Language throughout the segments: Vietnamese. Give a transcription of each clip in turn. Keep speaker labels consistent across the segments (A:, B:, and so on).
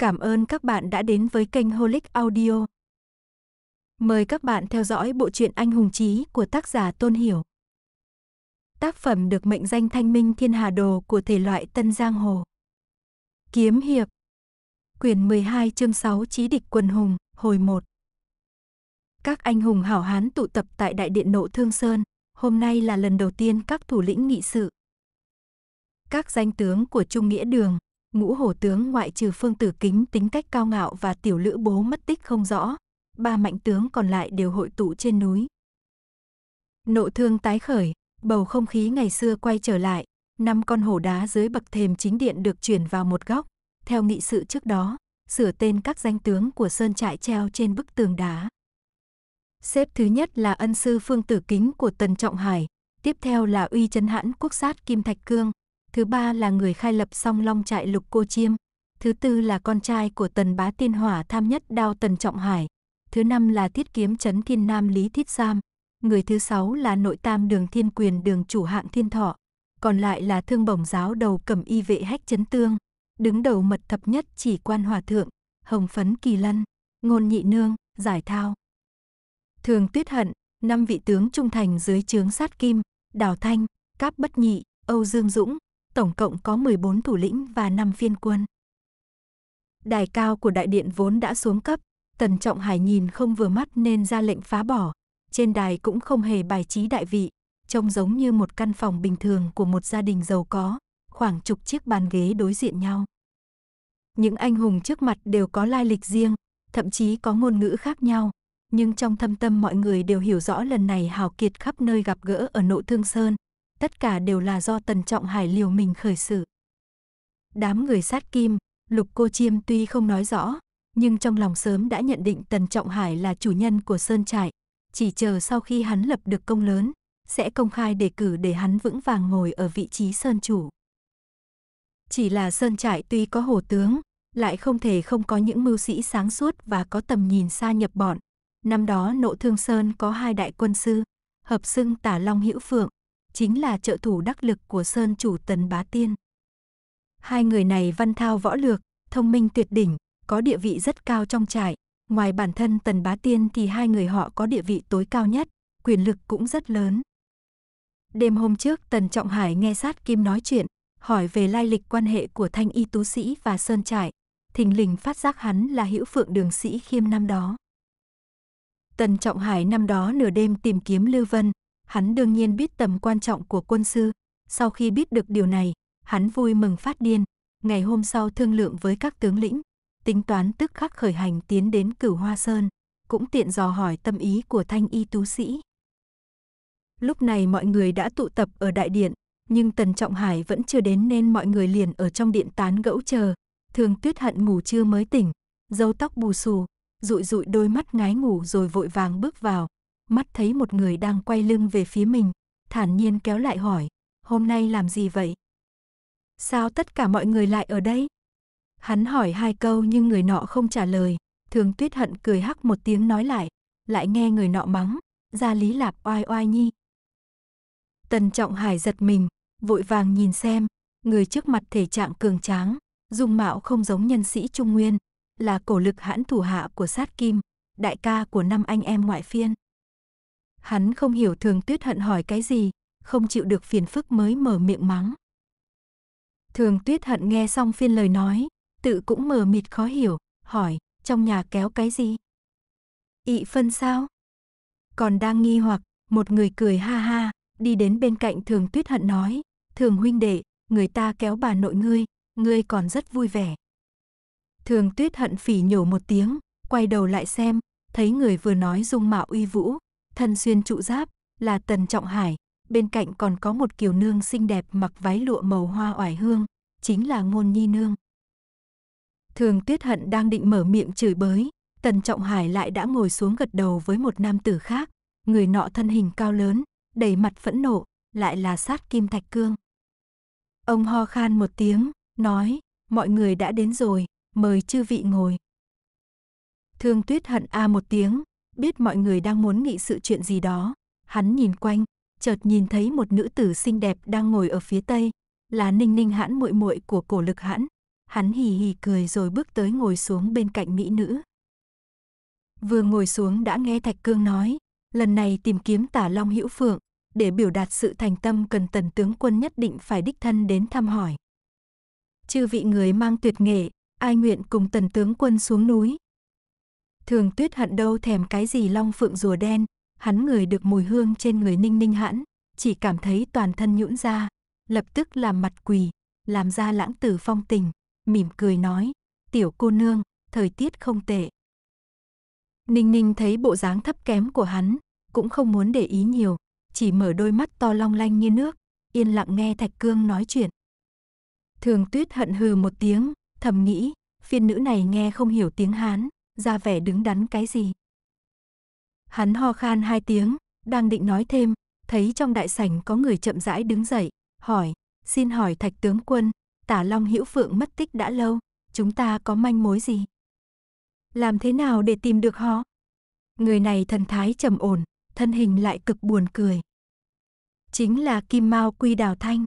A: Cảm ơn các bạn đã đến với kênh Holic Audio. Mời các bạn theo dõi bộ truyện Anh hùng chí của tác giả Tôn Hiểu. Tác phẩm được mệnh danh Thanh Minh Thiên Hà Đồ của thể loại Tân Giang Hồ. Kiếm hiệp. Quyển 12 chương 6 Chí địch quần hùng, hồi 1. Các anh hùng hảo hán tụ tập tại đại điện nộ Thương Sơn, hôm nay là lần đầu tiên các thủ lĩnh nghị sự. Các danh tướng của Trung Nghĩa Đường, Ngũ hổ tướng ngoại trừ phương tử kính tính cách cao ngạo và tiểu lữ bố mất tích không rõ, ba mạnh tướng còn lại đều hội tụ trên núi. Nộ thương tái khởi, bầu không khí ngày xưa quay trở lại, năm con hổ đá dưới bậc thềm chính điện được chuyển vào một góc, theo nghị sự trước đó, sửa tên các danh tướng của sơn trại treo trên bức tường đá. Xếp thứ nhất là ân sư Phương Tử Kính của Tần Trọng Hải, tiếp theo là uy chấn hãn quốc sát Kim Thạch Cương, thứ ba là người khai lập song long trại lục cô chiêm, thứ tư là con trai của tần bá tiên hỏa tham nhất đao tần trọng hải, thứ năm là thiết kiếm chấn thiên nam lý thiết sam, người thứ sáu là nội tam đường thiên quyền đường chủ hạng thiên thọ, còn lại là thương bổng giáo đầu cầm y vệ hách chấn tương, đứng đầu mật thập nhất chỉ quan hòa thượng, hồng phấn kỳ lân, ngôn nhị nương, giải thao. Thường tuyết hận, năm vị tướng trung thành dưới trướng sát kim, đào thanh, cáp bất nhị, Âu Dương Dũng, tổng cộng có 14 thủ lĩnh và 5 phiên quân. Đài cao của đại điện vốn đã xuống cấp, Tần Trọng Hải nhìn không vừa mắt nên ra lệnh phá bỏ, trên đài cũng không hề bài trí đại vị, trông giống như một căn phòng bình thường của một gia đình giàu có, khoảng chục chiếc bàn ghế đối diện nhau. Những anh hùng trước mặt đều có lai lịch riêng, thậm chí có ngôn ngữ khác nhau, nhưng trong thâm tâm mọi người đều hiểu rõ lần này hào kiệt khắp nơi gặp gỡ ở nội Thương Sơn, tất cả đều là do Tần Trọng Hải liều mình khởi sự. Đám người sát kim, Lục Cô Chiêm tuy không nói rõ, nhưng trong lòng sớm đã nhận định Tần Trọng Hải là chủ nhân của Sơn Trại, chỉ chờ sau khi hắn lập được công lớn, sẽ công khai đề cử để hắn vững vàng ngồi ở vị trí Sơn Chủ. Chỉ là Sơn Trại tuy có hổ tướng, lại không thể không có những mưu sĩ sáng suốt và có tầm nhìn xa nhập bọn. Năm đó nộ thương Sơn có hai đại quân sư, hợp xưng tả Long Hữu Phượng, chính là trợ thủ đắc lực của Sơn chủ Tần Bá Tiên. Hai người này văn thao võ lược, thông minh tuyệt đỉnh, có địa vị rất cao trong trại. Ngoài bản thân Tần Bá Tiên thì hai người họ có địa vị tối cao nhất, quyền lực cũng rất lớn. Đêm hôm trước Tần Trọng Hải nghe sát Kim nói chuyện, hỏi về lai lịch quan hệ của Thanh Y Tú Sĩ và Sơn Trại, thình lình phát giác hắn là hữu phượng đường sĩ khiêm năm đó. Tần Trọng Hải năm đó nửa đêm tìm kiếm Lưu Vân, hắn đương nhiên biết tầm quan trọng của quân sư. Sau khi biết được điều này, hắn vui mừng phát điên. Ngày hôm sau thương lượng với các tướng lĩnh, tính toán tức khắc khởi hành tiến đến cửu hoa sơn, cũng tiện dò hỏi tâm ý của thanh y tú sĩ. Lúc này mọi người đã tụ tập ở đại điện, nhưng Tần Trọng Hải vẫn chưa đến nên mọi người liền ở trong điện tán gẫu chờ. Thường tuyết hận ngủ chưa mới tỉnh, dâu tóc bù xù, rụi rụi đôi mắt ngái ngủ rồi vội vàng bước vào mắt thấy một người đang quay lưng về phía mình, thản nhiên kéo lại hỏi, hôm nay làm gì vậy? Sao tất cả mọi người lại ở đây? Hắn hỏi hai câu nhưng người nọ không trả lời, thường tuyết hận cười hắc một tiếng nói lại, lại nghe người nọ mắng, ra lý lạp oai oai nhi. Tần trọng hải giật mình, vội vàng nhìn xem, người trước mặt thể trạng cường tráng, dung mạo không giống nhân sĩ Trung Nguyên, là cổ lực hãn thủ hạ của sát kim, đại ca của năm anh em ngoại phiên. Hắn không hiểu Thường Tuyết hận hỏi cái gì, không chịu được phiền phức mới mở miệng mắng. Thường Tuyết hận nghe xong phiên lời nói, tự cũng mờ mịt khó hiểu, hỏi, trong nhà kéo cái gì? Ị phân sao? Còn đang nghi hoặc, một người cười ha ha, đi đến bên cạnh Thường Tuyết hận nói, Thường huynh đệ, người ta kéo bà nội ngươi, ngươi còn rất vui vẻ. Thường Tuyết hận phỉ nhổ một tiếng, quay đầu lại xem, thấy người vừa nói dung mạo uy vũ, thân xuyên trụ giáp là Tần Trọng Hải, bên cạnh còn có một kiều nương xinh đẹp mặc váy lụa màu hoa oải hương, chính là Ngôn Nhi nương. Thường Tuyết Hận đang định mở miệng chửi bới, Tần Trọng Hải lại đã ngồi xuống gật đầu với một nam tử khác, người nọ thân hình cao lớn, đầy mặt phẫn nộ, lại là sát kim thạch cương. Ông ho khan một tiếng, nói, mọi người đã đến rồi, mời chư vị ngồi. Thương tuyết hận a à một tiếng, biết mọi người đang muốn nghị sự chuyện gì đó. Hắn nhìn quanh, chợt nhìn thấy một nữ tử xinh đẹp đang ngồi ở phía tây, là Ninh Ninh Hãn muội muội của Cổ Lực Hãn. Hắn hì hì cười rồi bước tới ngồi xuống bên cạnh mỹ nữ. Vừa ngồi xuống đã nghe Thạch Cương nói, lần này tìm kiếm Tả Long Hữu Phượng, để biểu đạt sự thành tâm cần tần tướng quân nhất định phải đích thân đến thăm hỏi. Chư vị người mang tuyệt nghệ, ai nguyện cùng tần tướng quân xuống núi, Thường tuyết hận đâu thèm cái gì long phượng rùa đen, hắn người được mùi hương trên người ninh ninh hãn, chỉ cảm thấy toàn thân nhũn ra, lập tức làm mặt quỳ, làm ra lãng tử phong tình, mỉm cười nói, tiểu cô nương, thời tiết không tệ. Ninh ninh thấy bộ dáng thấp kém của hắn, cũng không muốn để ý nhiều, chỉ mở đôi mắt to long lanh như nước, yên lặng nghe Thạch Cương nói chuyện. Thường tuyết hận hừ một tiếng, thầm nghĩ, phiên nữ này nghe không hiểu tiếng Hán, ra vẻ đứng đắn cái gì. Hắn ho khan hai tiếng, đang định nói thêm, thấy trong đại sảnh có người chậm rãi đứng dậy, hỏi, xin hỏi thạch tướng quân, tả long hữu phượng mất tích đã lâu, chúng ta có manh mối gì? Làm thế nào để tìm được họ? Người này thần thái trầm ổn, thân hình lại cực buồn cười. Chính là Kim Mao Quy Đào Thanh.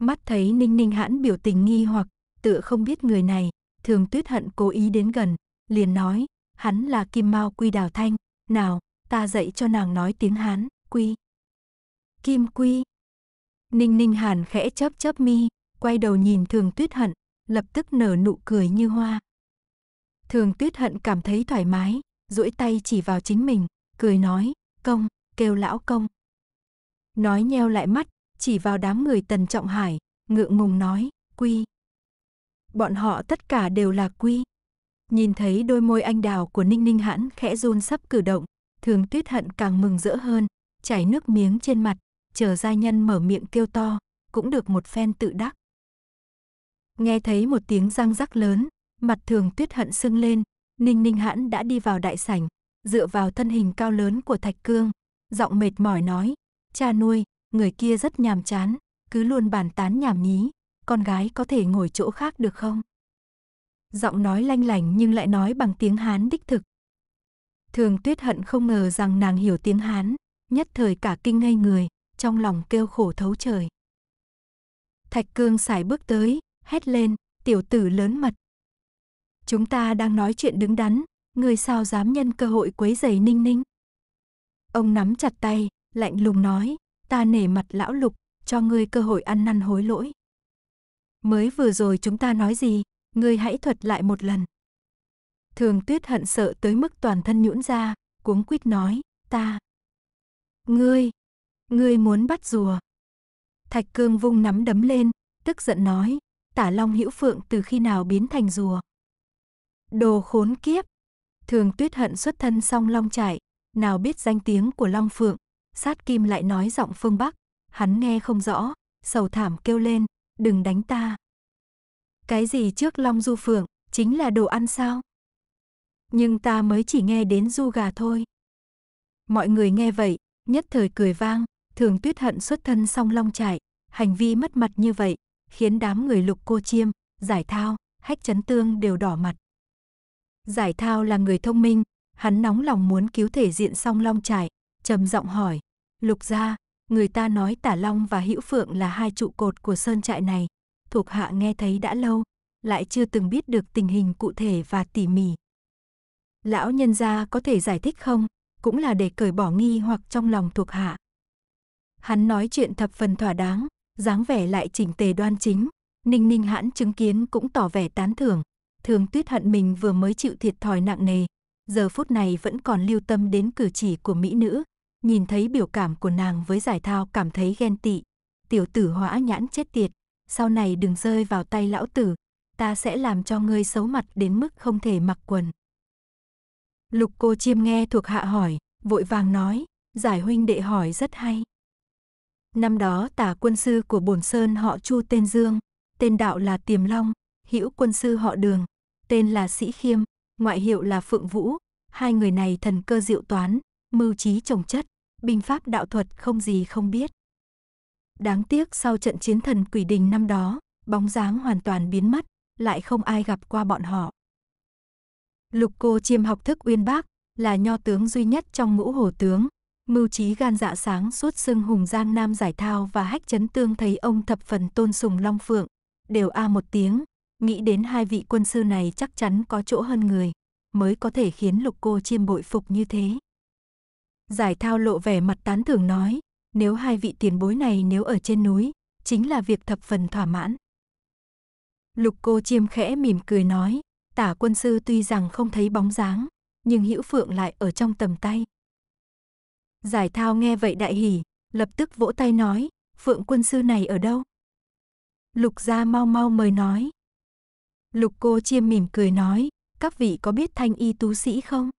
A: Mắt thấy Ninh Ninh hãn biểu tình nghi hoặc, tựa không biết người này, thường tuyết hận cố ý đến gần, liền nói, hắn là Kim Mao Quy Đào Thanh, nào, ta dạy cho nàng nói tiếng Hán, Quy. Kim Quy. Ninh Ninh Hàn khẽ chớp chớp mi, quay đầu nhìn Thường Tuyết Hận, lập tức nở nụ cười như hoa. Thường Tuyết Hận cảm thấy thoải mái, duỗi tay chỉ vào chính mình, cười nói, công, kêu lão công. Nói nheo lại mắt, chỉ vào đám người Tần Trọng Hải, ngượng ngùng nói, quy. Bọn họ tất cả đều là quy. Nhìn thấy đôi môi anh đào của Ninh Ninh hãn khẽ run sắp cử động, Thường Tuyết hận càng mừng rỡ hơn, chảy nước miếng trên mặt, chờ gia nhân mở miệng kêu to, cũng được một phen tự đắc. Nghe thấy một tiếng răng rắc lớn, mặt Thường Tuyết hận sưng lên, Ninh Ninh hãn đã đi vào đại sảnh, dựa vào thân hình cao lớn của Thạch Cương, giọng mệt mỏi nói, cha nuôi, người kia rất nhàm chán, cứ luôn bàn tán nhảm nhí, con gái có thể ngồi chỗ khác được không? giọng nói lanh lành nhưng lại nói bằng tiếng Hán đích thực. Thường tuyết hận không ngờ rằng nàng hiểu tiếng Hán, nhất thời cả kinh ngây người, trong lòng kêu khổ thấu trời. Thạch cương xài bước tới, hét lên, tiểu tử lớn mật. Chúng ta đang nói chuyện đứng đắn, người sao dám nhân cơ hội quấy giày ninh ninh. Ông nắm chặt tay, lạnh lùng nói, ta nể mặt lão lục, cho ngươi cơ hội ăn năn hối lỗi. Mới vừa rồi chúng ta nói gì, ngươi hãy thuật lại một lần. Thường tuyết hận sợ tới mức toàn thân nhũn ra, cuống quýt nói, ta. Ngươi, ngươi muốn bắt rùa. Thạch cương vung nắm đấm lên, tức giận nói, tả long hữu phượng từ khi nào biến thành rùa. Đồ khốn kiếp. Thường tuyết hận xuất thân song long chạy, nào biết danh tiếng của long phượng. Sát kim lại nói giọng phương Bắc, hắn nghe không rõ, sầu thảm kêu lên, đừng đánh ta. Cái gì trước long du phượng, chính là đồ ăn sao? Nhưng ta mới chỉ nghe đến du gà thôi. Mọi người nghe vậy, nhất thời cười vang, thường tuyết hận xuất thân song long trải, hành vi mất mặt như vậy, khiến đám người lục cô chiêm, giải thao, hách chấn tương đều đỏ mặt. Giải thao là người thông minh, hắn nóng lòng muốn cứu thể diện song long trải, trầm giọng hỏi, lục gia, người ta nói tả long và hữu phượng là hai trụ cột của sơn trại này, thuộc hạ nghe thấy đã lâu, lại chưa từng biết được tình hình cụ thể và tỉ mỉ. Lão nhân gia có thể giải thích không, cũng là để cởi bỏ nghi hoặc trong lòng thuộc hạ. Hắn nói chuyện thập phần thỏa đáng, dáng vẻ lại chỉnh tề đoan chính, Ninh Ninh hãn chứng kiến cũng tỏ vẻ tán thưởng, thường tuyết hận mình vừa mới chịu thiệt thòi nặng nề, giờ phút này vẫn còn lưu tâm đến cử chỉ của mỹ nữ, nhìn thấy biểu cảm của nàng với giải thao cảm thấy ghen tị. Tiểu tử hóa nhãn chết tiệt, sau này đừng rơi vào tay lão tử, ta sẽ làm cho ngươi xấu mặt đến mức không thể mặc quần. Lục cô chiêm nghe thuộc hạ hỏi, vội vàng nói, giải huynh đệ hỏi rất hay. Năm đó tả quân sư của Bổn Sơn họ Chu tên Dương, tên đạo là Tiềm Long, hữu quân sư họ Đường, tên là Sĩ Khiêm, ngoại hiệu là Phượng Vũ, hai người này thần cơ diệu toán, mưu trí trồng chất, binh pháp đạo thuật không gì không biết. Đáng tiếc sau trận chiến thần quỷ đình năm đó, bóng dáng hoàn toàn biến mất, lại không ai gặp qua bọn họ. Lục cô chiêm học thức uyên bác, là nho tướng duy nhất trong ngũ hổ tướng, mưu trí gan dạ sáng suốt xưng hùng giang nam giải thao và hách chấn tương thấy ông thập phần tôn sùng long phượng, đều a một tiếng, nghĩ đến hai vị quân sư này chắc chắn có chỗ hơn người, mới có thể khiến lục cô chiêm bội phục như thế. Giải thao lộ vẻ mặt tán thưởng nói, nếu hai vị tiền bối này nếu ở trên núi, chính là việc thập phần thỏa mãn. Lục cô chiêm khẽ mỉm cười nói, tả quân sư tuy rằng không thấy bóng dáng, nhưng hữu phượng lại ở trong tầm tay. Giải thao nghe vậy đại hỉ, lập tức vỗ tay nói, phượng quân sư này ở đâu? Lục gia mau mau mời nói. Lục cô chiêm mỉm cười nói, các vị có biết thanh y tú sĩ không?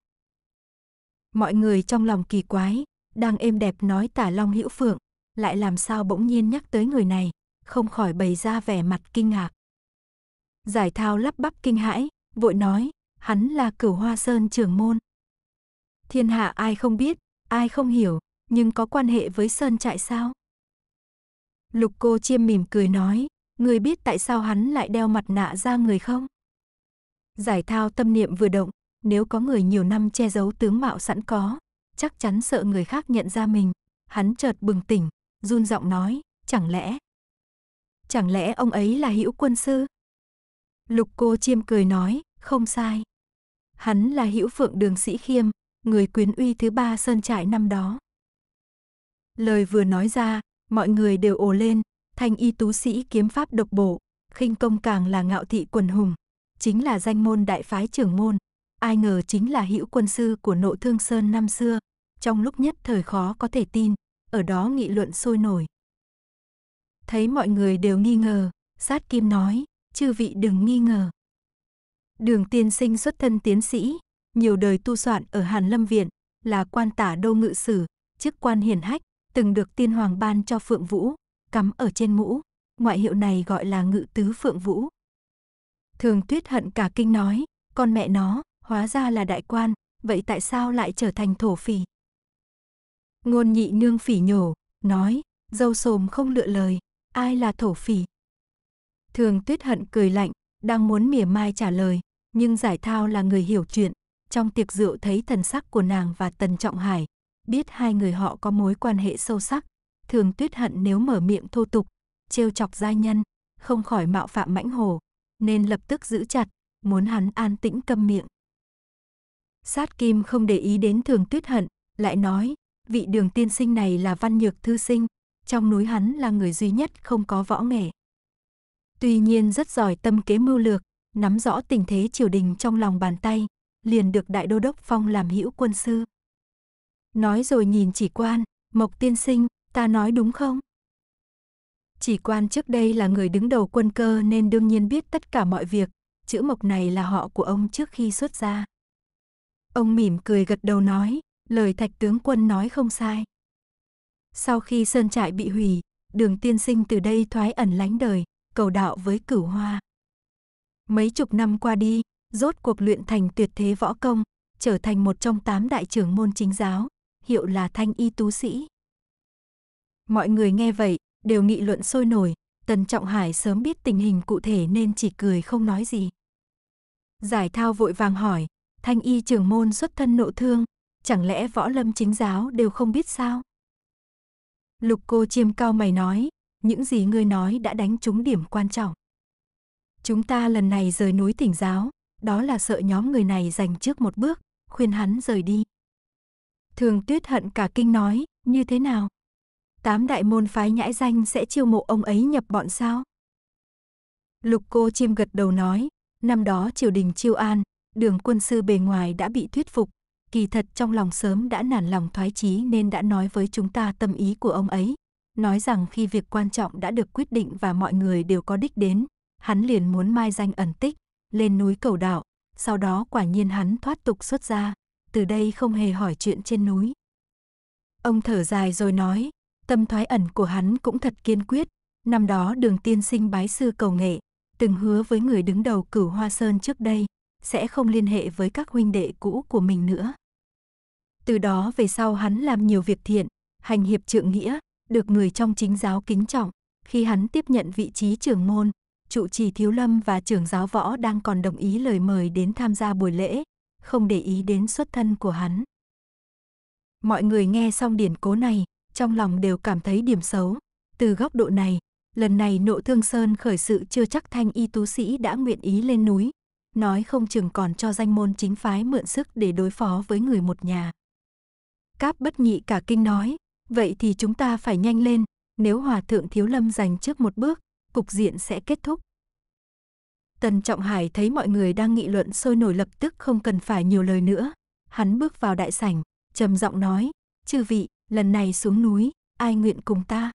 A: Mọi người trong lòng kỳ quái, đang êm đẹp nói tả long hữu phượng, lại làm sao bỗng nhiên nhắc tới người này, không khỏi bày ra vẻ mặt kinh ngạc. Giải thao lắp bắp kinh hãi, vội nói, hắn là cửu hoa sơn trưởng môn. Thiên hạ ai không biết, ai không hiểu, nhưng có quan hệ với sơn trại sao? Lục cô chiêm mỉm cười nói, người biết tại sao hắn lại đeo mặt nạ ra người không? Giải thao tâm niệm vừa động, nếu có người nhiều năm che giấu tướng mạo sẵn có, chắc chắn sợ người khác nhận ra mình. Hắn chợt bừng tỉnh, run giọng nói, chẳng lẽ? Chẳng lẽ ông ấy là hữu quân sư? Lục cô chiêm cười nói, không sai. Hắn là hữu phượng đường sĩ khiêm, người quyến uy thứ ba sơn trại năm đó. Lời vừa nói ra, mọi người đều ồ lên, thanh y tú sĩ kiếm pháp độc bộ khinh công càng là ngạo thị quần hùng, chính là danh môn đại phái trưởng môn, ai ngờ chính là hữu quân sư của nộ thương sơn năm xưa, trong lúc nhất thời khó có thể tin, ở đó nghị luận sôi nổi. Thấy mọi người đều nghi ngờ, sát kim nói, chư vị đừng nghi ngờ. Đường tiên sinh xuất thân tiến sĩ, nhiều đời tu soạn ở Hàn Lâm Viện, là quan tả đô ngự sử, chức quan hiển hách, từng được tiên hoàng ban cho Phượng Vũ, cắm ở trên mũ, ngoại hiệu này gọi là ngự tứ Phượng Vũ. Thường tuyết hận cả kinh nói, con mẹ nó, hóa ra là đại quan, vậy tại sao lại trở thành thổ phỉ? Ngôn nhị nương phỉ nhổ, nói, dâu sồm không lựa lời, ai là thổ phỉ? Thường tuyết hận cười lạnh, đang muốn mỉa mai trả lời, nhưng giải thao là người hiểu chuyện. Trong tiệc rượu thấy thần sắc của nàng và Tần Trọng Hải, biết hai người họ có mối quan hệ sâu sắc. Thường tuyết hận nếu mở miệng thô tục, trêu chọc gia nhân, không khỏi mạo phạm mãnh hồ, nên lập tức giữ chặt, muốn hắn an tĩnh câm miệng. Sát Kim không để ý đến Thường Tuyết Hận, lại nói, vị đường tiên sinh này là văn nhược thư sinh, trong núi hắn là người duy nhất không có võ nghề. Tuy nhiên rất giỏi tâm kế mưu lược, nắm rõ tình thế triều đình trong lòng bàn tay, liền được đại đô đốc phong làm hữu quân sư. Nói rồi nhìn chỉ quan, Mộc tiên sinh, ta nói đúng không? Chỉ quan trước đây là người đứng đầu quân cơ nên đương nhiên biết tất cả mọi việc, chữ Mộc này là họ của ông trước khi xuất gia Ông mỉm cười gật đầu nói, lời thạch tướng quân nói không sai. Sau khi sơn trại bị hủy, đường tiên sinh từ đây thoái ẩn lánh đời, cầu đạo với cửu hoa. Mấy chục năm qua đi, rốt cuộc luyện thành tuyệt thế võ công, trở thành một trong tám đại trưởng môn chính giáo, hiệu là thanh y tú sĩ. Mọi người nghe vậy, đều nghị luận sôi nổi, Tần Trọng Hải sớm biết tình hình cụ thể nên chỉ cười không nói gì. Giải thao vội vàng hỏi, thanh y trưởng môn xuất thân nộ thương, chẳng lẽ võ lâm chính giáo đều không biết sao? Lục cô chiêm cao mày nói, những gì ngươi nói đã đánh trúng điểm quan trọng. Chúng ta lần này rời núi tỉnh giáo, đó là sợ nhóm người này giành trước một bước, khuyên hắn rời đi. Thường tuyết hận cả kinh nói, như thế nào? Tám đại môn phái nhãi danh sẽ chiêu mộ ông ấy nhập bọn sao? Lục cô chim gật đầu nói, năm đó triều đình chiêu an, đường quân sư bề ngoài đã bị thuyết phục, kỳ thật trong lòng sớm đã nản lòng thoái chí nên đã nói với chúng ta tâm ý của ông ấy, nói rằng khi việc quan trọng đã được quyết định và mọi người đều có đích đến, hắn liền muốn mai danh ẩn tích, lên núi cầu đạo, sau đó quả nhiên hắn thoát tục xuất ra, từ đây không hề hỏi chuyện trên núi. Ông thở dài rồi nói, tâm thoái ẩn của hắn cũng thật kiên quyết, năm đó đường tiên sinh bái sư cầu nghệ, từng hứa với người đứng đầu cửu hoa sơn trước đây, sẽ không liên hệ với các huynh đệ cũ của mình nữa. Từ đó về sau hắn làm nhiều việc thiện, hành hiệp trượng nghĩa, được người trong chính giáo kính trọng. Khi hắn tiếp nhận vị trí trưởng môn, trụ trì thiếu lâm và trưởng giáo võ đang còn đồng ý lời mời đến tham gia buổi lễ, không để ý đến xuất thân của hắn. Mọi người nghe xong điển cố này, trong lòng đều cảm thấy điểm xấu. Từ góc độ này, lần này nộ thương sơn khởi sự chưa chắc thanh y tú sĩ đã nguyện ý lên núi, nói không chừng còn cho danh môn chính phái mượn sức để đối phó với người một nhà. Cáp bất nhị cả kinh nói, Vậy thì chúng ta phải nhanh lên, nếu Hòa Thượng Thiếu Lâm giành trước một bước, cục diện sẽ kết thúc. Tần Trọng Hải thấy mọi người đang nghị luận sôi nổi lập tức không cần phải nhiều lời nữa. Hắn bước vào đại sảnh, trầm giọng nói, chư vị, lần này xuống núi, ai nguyện cùng ta?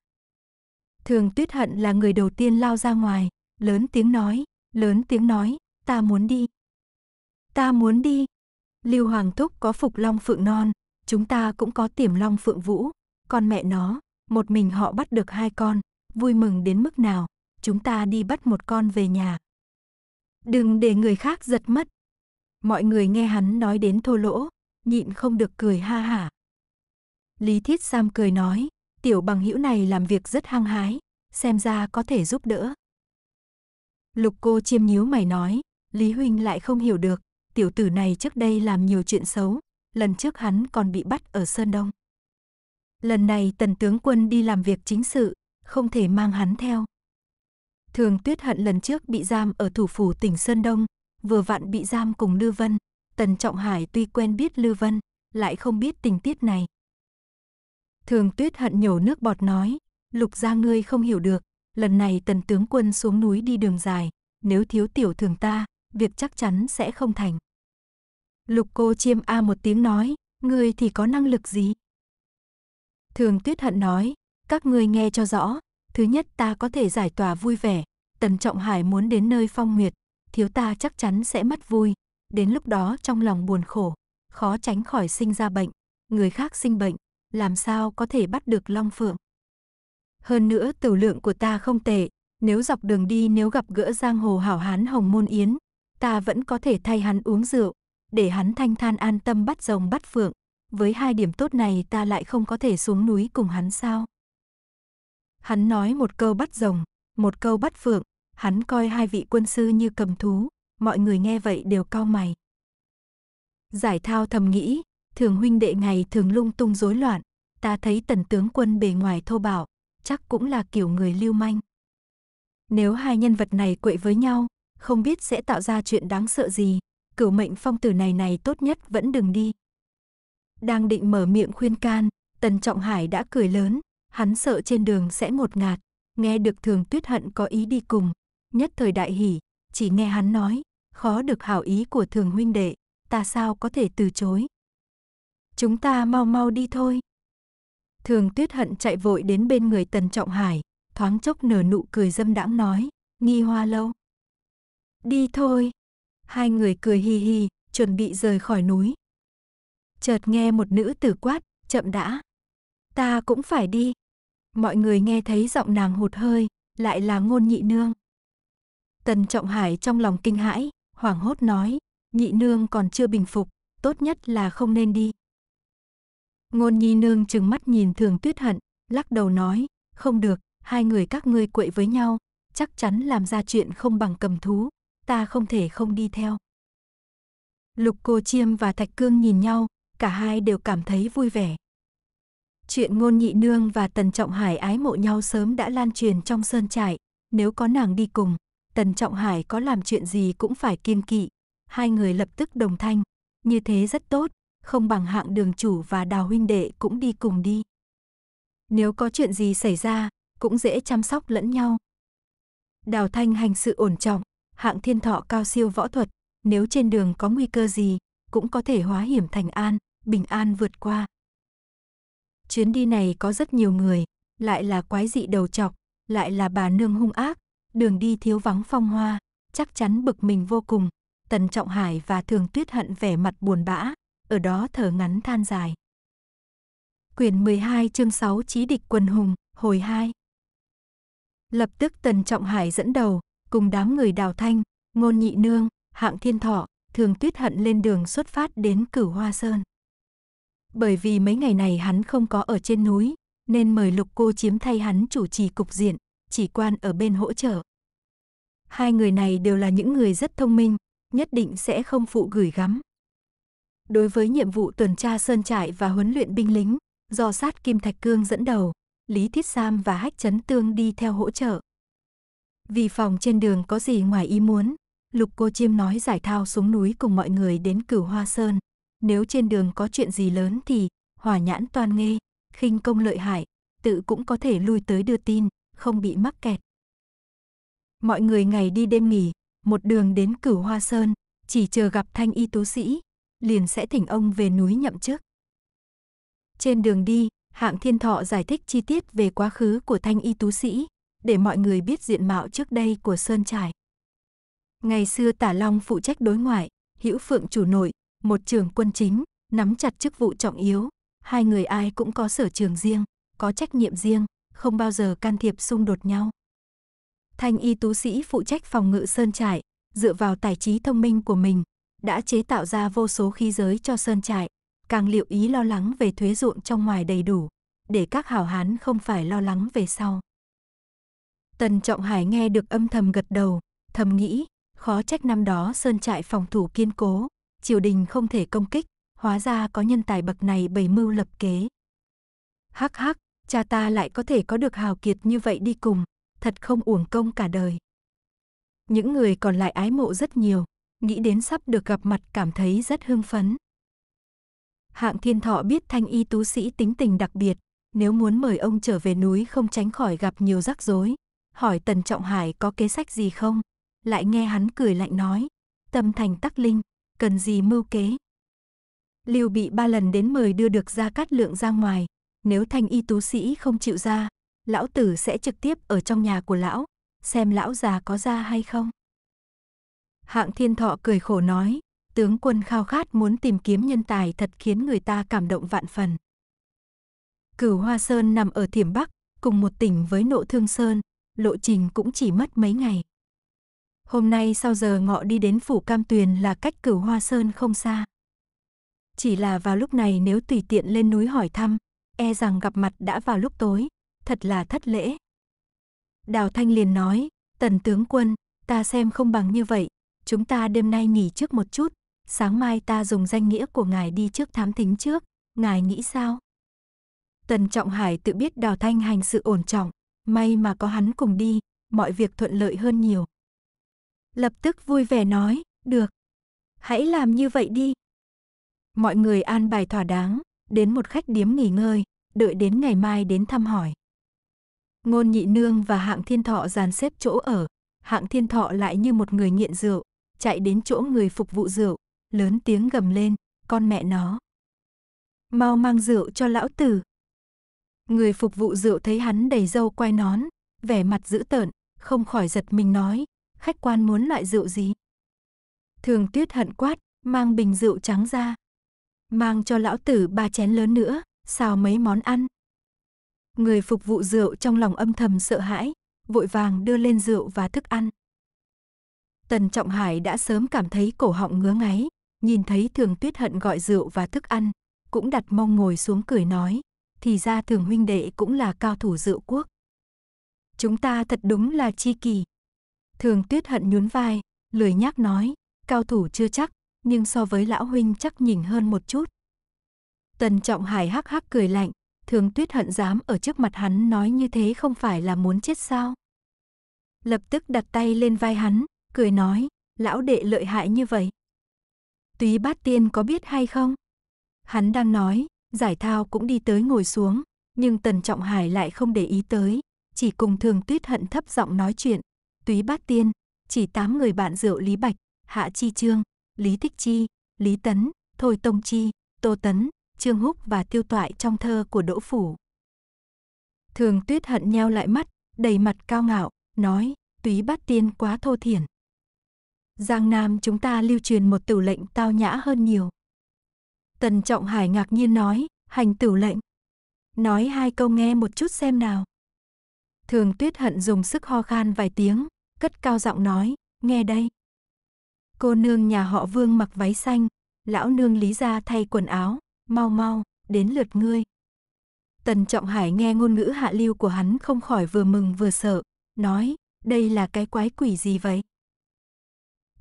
A: Thường Tuyết Hận là người đầu tiên lao ra ngoài, lớn tiếng nói, lớn tiếng nói, ta muốn đi. Ta muốn đi. Lưu Hoàng Thúc có phục long phượng non, chúng ta cũng có tiềm long phượng vũ, con mẹ nó, một mình họ bắt được hai con, vui mừng đến mức nào, chúng ta đi bắt một con về nhà. Đừng để người khác giật mất. Mọi người nghe hắn nói đến thô lỗ, nhịn không được cười ha hả. Lý Thiết Sam cười nói, tiểu bằng hữu này làm việc rất hăng hái, xem ra có thể giúp đỡ. Lục cô chiêm nhíu mày nói, Lý Huynh lại không hiểu được, tiểu tử này trước đây làm nhiều chuyện xấu, lần trước hắn còn bị bắt ở Sơn Đông. Lần này tần tướng quân đi làm việc chính sự, không thể mang hắn theo. Thường tuyết hận lần trước bị giam ở thủ phủ tỉnh Sơn Đông, vừa vặn bị giam cùng Lư Vân. Tần Trọng Hải tuy quen biết Lư Vân, lại không biết tình tiết này. Thường tuyết hận nhổ nước bọt nói, lục gia ngươi không hiểu được, lần này tần tướng quân xuống núi đi đường dài, nếu thiếu tiểu thường ta, việc chắc chắn sẽ không thành. Lục cô chiêm a một tiếng nói, ngươi thì có năng lực gì? Thường Tuyết Hận nói, các ngươi nghe cho rõ, thứ nhất ta có thể giải tỏa vui vẻ, Tần Trọng Hải muốn đến nơi phong nguyệt, thiếu ta chắc chắn sẽ mất vui, đến lúc đó trong lòng buồn khổ, khó tránh khỏi sinh ra bệnh, người khác sinh bệnh, làm sao có thể bắt được Long Phượng. Hơn nữa tửu lượng của ta không tệ, nếu dọc đường đi nếu gặp gỡ giang hồ hảo hán hồng môn yến, ta vẫn có thể thay hắn uống rượu, để hắn thanh than an tâm bắt rồng bắt phượng, với hai điểm tốt này ta lại không có thể xuống núi cùng hắn sao? Hắn nói một câu bắt rồng, một câu bắt phượng, hắn coi hai vị quân sư như cầm thú, mọi người nghe vậy đều cau mày. Giải thao thầm nghĩ, thường huynh đệ ngày thường lung tung rối loạn, ta thấy tần tướng quân bề ngoài thô bạo, chắc cũng là kiểu người lưu manh. Nếu hai nhân vật này quậy với nhau, không biết sẽ tạo ra chuyện đáng sợ gì, cửu mệnh phong tử này này tốt nhất vẫn đừng đi. Đang định mở miệng khuyên can, Tần Trọng Hải đã cười lớn, hắn sợ trên đường sẽ ngột ngạt, nghe được Thường Tuyết Hận có ý đi cùng, nhất thời đại hỉ, chỉ nghe hắn nói, khó được hảo ý của Thường huynh đệ, ta sao có thể từ chối. Chúng ta mau mau đi thôi. Thường Tuyết Hận chạy vội đến bên người Tần Trọng Hải, thoáng chốc nở nụ cười dâm đãng nói, nghi hoa lâu. Đi thôi. Hai người cười hi hi, chuẩn bị rời khỏi núi, chợt nghe một nữ tử quát, chậm đã. Ta cũng phải đi. Mọi người nghe thấy giọng nàng hụt hơi, lại là ngôn nhị nương. Tần Trọng Hải trong lòng kinh hãi, hoảng hốt nói, nhị nương còn chưa bình phục, tốt nhất là không nên đi. Ngôn nhị nương trừng mắt nhìn thường tuyết hận, lắc đầu nói, không được, hai người các ngươi quậy với nhau, chắc chắn làm ra chuyện không bằng cầm thú, ta không thể không đi theo. Lục Cô Chiêm và Thạch Cương nhìn nhau, cả hai đều cảm thấy vui vẻ. Chuyện ngôn nhị nương và Tần Trọng Hải ái mộ nhau sớm đã lan truyền trong sơn trại, nếu có nàng đi cùng, Tần Trọng Hải có làm chuyện gì cũng phải kiên kỵ. Hai người lập tức đồng thanh, như thế rất tốt, không bằng hạng đường chủ và đào huynh đệ cũng đi cùng đi. Nếu có chuyện gì xảy ra, cũng dễ chăm sóc lẫn nhau. Đào Thanh hành sự ổn trọng, hạng thiên thọ cao siêu võ thuật, nếu trên đường có nguy cơ gì, cũng có thể hóa hiểm thành an, bình an vượt qua. Chuyến đi này có rất nhiều người, lại là quái dị đầu chọc, lại là bà nương hung ác, đường đi thiếu vắng phong hoa, chắc chắn bực mình vô cùng. Tần Trọng Hải và Thường Tuyết Hận vẻ mặt buồn bã, ở đó thở ngắn than dài. Quyển 12 chương 6 Chí địch quân hùng, hồi 2 Lập tức Tần Trọng Hải dẫn đầu, cùng đám người đào thanh, ngôn nhị nương, hạng thiên thọ, thường tuyết hận lên đường xuất phát đến cửu hoa sơn. Bởi vì mấy ngày này hắn không có ở trên núi, nên mời Lục Cô chiếm thay hắn chủ trì cục diện, chỉ quan ở bên hỗ trợ. Hai người này đều là những người rất thông minh, nhất định sẽ không phụ gửi gắm. Đối với nhiệm vụ tuần tra sơn trại và huấn luyện binh lính, do sát Kim Thạch Cương dẫn đầu, Lý Thiết Sam và Hách Chấn Tương đi theo hỗ trợ. Vì phòng trên đường có gì ngoài ý muốn, Lục Cô Chiêm nói giải thao xuống núi cùng mọi người đến Cửu Hoa Sơn. Nếu trên đường có chuyện gì lớn thì, hỏa nhãn toàn nghe, khinh công lợi hại, tự cũng có thể lui tới đưa tin, không bị mắc kẹt. Mọi người ngày đi đêm nghỉ, một đường đến cửu hoa sơn, chỉ chờ gặp thanh y tú sĩ, liền sẽ thỉnh ông về núi nhậm chức. Trên đường đi, hạng thiên thọ giải thích chi tiết về quá khứ của thanh y tú sĩ, để mọi người biết diện mạo trước đây của sơn trải. Ngày xưa tả long phụ trách đối ngoại, hữu phượng chủ nội, một trưởng quân chính, nắm chặt chức vụ trọng yếu, hai người ai cũng có sở trường riêng, có trách nhiệm riêng, không bao giờ can thiệp xung đột nhau. Thanh y tú sĩ phụ trách phòng ngự sơn trại, dựa vào tài trí thông minh của mình, đã chế tạo ra vô số khí giới cho sơn trại, càng liệu ý lo lắng về thuế ruộng trong ngoài đầy đủ, để các hảo hán không phải lo lắng về sau. Tần Trọng Hải nghe được âm thầm gật đầu, thầm nghĩ, khó trách năm đó sơn trại phòng thủ kiên cố, triều đình không thể công kích, hóa ra có nhân tài bậc này bày mưu lập kế. Hắc hắc, cha ta lại có thể có được hào kiệt như vậy đi cùng, thật không uổng công cả đời. Những người còn lại ái mộ rất nhiều, nghĩ đến sắp được gặp mặt cảm thấy rất hưng phấn. Hạng Thiên Thọ biết Thanh Y tú sĩ tính tình đặc biệt, nếu muốn mời ông trở về núi không tránh khỏi gặp nhiều rắc rối, hỏi Tần Trọng Hải có kế sách gì không, lại nghe hắn cười lạnh nói, tâm thành tắc linh, cần gì mưu kế. Lưu bị ba lần đến mời đưa được ra cát lượng ra ngoài, nếu thanh y tú sĩ không chịu ra, lão tử sẽ trực tiếp ở trong nhà của lão, xem lão già có ra hay không. Hạng thiên thọ cười khổ nói, tướng quân khao khát muốn tìm kiếm nhân tài thật khiến người ta cảm động vạn phần. Cửu Hoa Sơn nằm ở Thiểm Bắc, cùng một tỉnh với Nộ Thương Sơn, lộ trình cũng chỉ mất mấy ngày. Hôm nay sau giờ ngọ đi đến phủ Cam Tuyền là cách cửu Hoa Sơn không xa. Chỉ là vào lúc này nếu tùy tiện lên núi hỏi thăm, e rằng gặp mặt đã vào lúc tối, thật là thất lễ. Đào Thanh liền nói, tần tướng quân, ta xem không bằng như vậy, chúng ta đêm nay nghỉ trước một chút, sáng mai ta dùng danh nghĩa của ngài đi trước thám thính trước, ngài nghĩ sao? Tần Trọng Hải tự biết Đào Thanh hành sự ổn trọng, may mà có hắn cùng đi, mọi việc thuận lợi hơn nhiều lập tức vui vẻ nói, được. Hãy làm như vậy đi. Mọi người an bài thỏa đáng, đến một khách điếm nghỉ ngơi, đợi đến ngày mai đến thăm hỏi. Ngôn nhị nương và hạng thiên thọ dàn xếp chỗ ở, hạng thiên thọ lại như một người nghiện rượu, chạy đến chỗ người phục vụ rượu, lớn tiếng gầm lên, con mẹ nó. Mau mang rượu cho lão tử. Người phục vụ rượu thấy hắn đầy râu quai nón, vẻ mặt dữ tợn, không khỏi giật mình nói, khách quan muốn loại rượu gì? Thường tuyết hận quát, mang bình rượu trắng ra. Mang cho lão tử ba chén lớn nữa, xào mấy món ăn. Người phục vụ rượu trong lòng âm thầm sợ hãi, vội vàng đưa lên rượu và thức ăn. Tần Trọng Hải đã sớm cảm thấy cổ họng ngứa ngáy, nhìn thấy Thường Tuyết Hận gọi rượu và thức ăn, cũng đặt mong ngồi xuống cười nói, thì ra Thường huynh đệ cũng là cao thủ rượu quốc. Chúng ta thật đúng là chi kỳ. Thường tuyết hận nhún vai, lười nhác nói, cao thủ chưa chắc, nhưng so với lão huynh chắc nhỉnh hơn một chút. Tần trọng hải hắc hắc cười lạnh, thường tuyết hận dám ở trước mặt hắn nói như thế không phải là muốn chết sao. Lập tức đặt tay lên vai hắn, cười nói, lão đệ lợi hại như vậy. Túy bát tiên có biết hay không? Hắn đang nói, giải thao cũng đi tới ngồi xuống, nhưng tần trọng hải lại không để ý tới, chỉ cùng thường tuyết hận thấp giọng nói chuyện, Túy Bát Tiên, chỉ tám người bạn rượu Lý Bạch, Hạ Chi Trương, Lý Thích Chi, Lý Tấn, Thôi Tông Chi, Tô Tấn, Trương Húc và Tiêu Toại trong thơ của Đỗ Phủ. Thường Tuyết hận nheo lại mắt, đầy mặt cao ngạo, nói, túy bát tiên quá thô thiển. Giang Nam chúng ta lưu truyền một tử lệnh tao nhã hơn nhiều. Tần Trọng Hải ngạc nhiên nói, hành tử lệnh. Nói hai câu nghe một chút xem nào. Thường Tuyết hận dùng sức ho khan vài tiếng, cất cao giọng nói, nghe đây. Cô nương nhà họ Vương mặc váy xanh, lão nương Lý gia thay quần áo, mau mau, đến lượt ngươi. Tần Trọng Hải nghe ngôn ngữ hạ lưu của hắn không khỏi vừa mừng vừa sợ, nói, đây là cái quái quỷ gì vậy?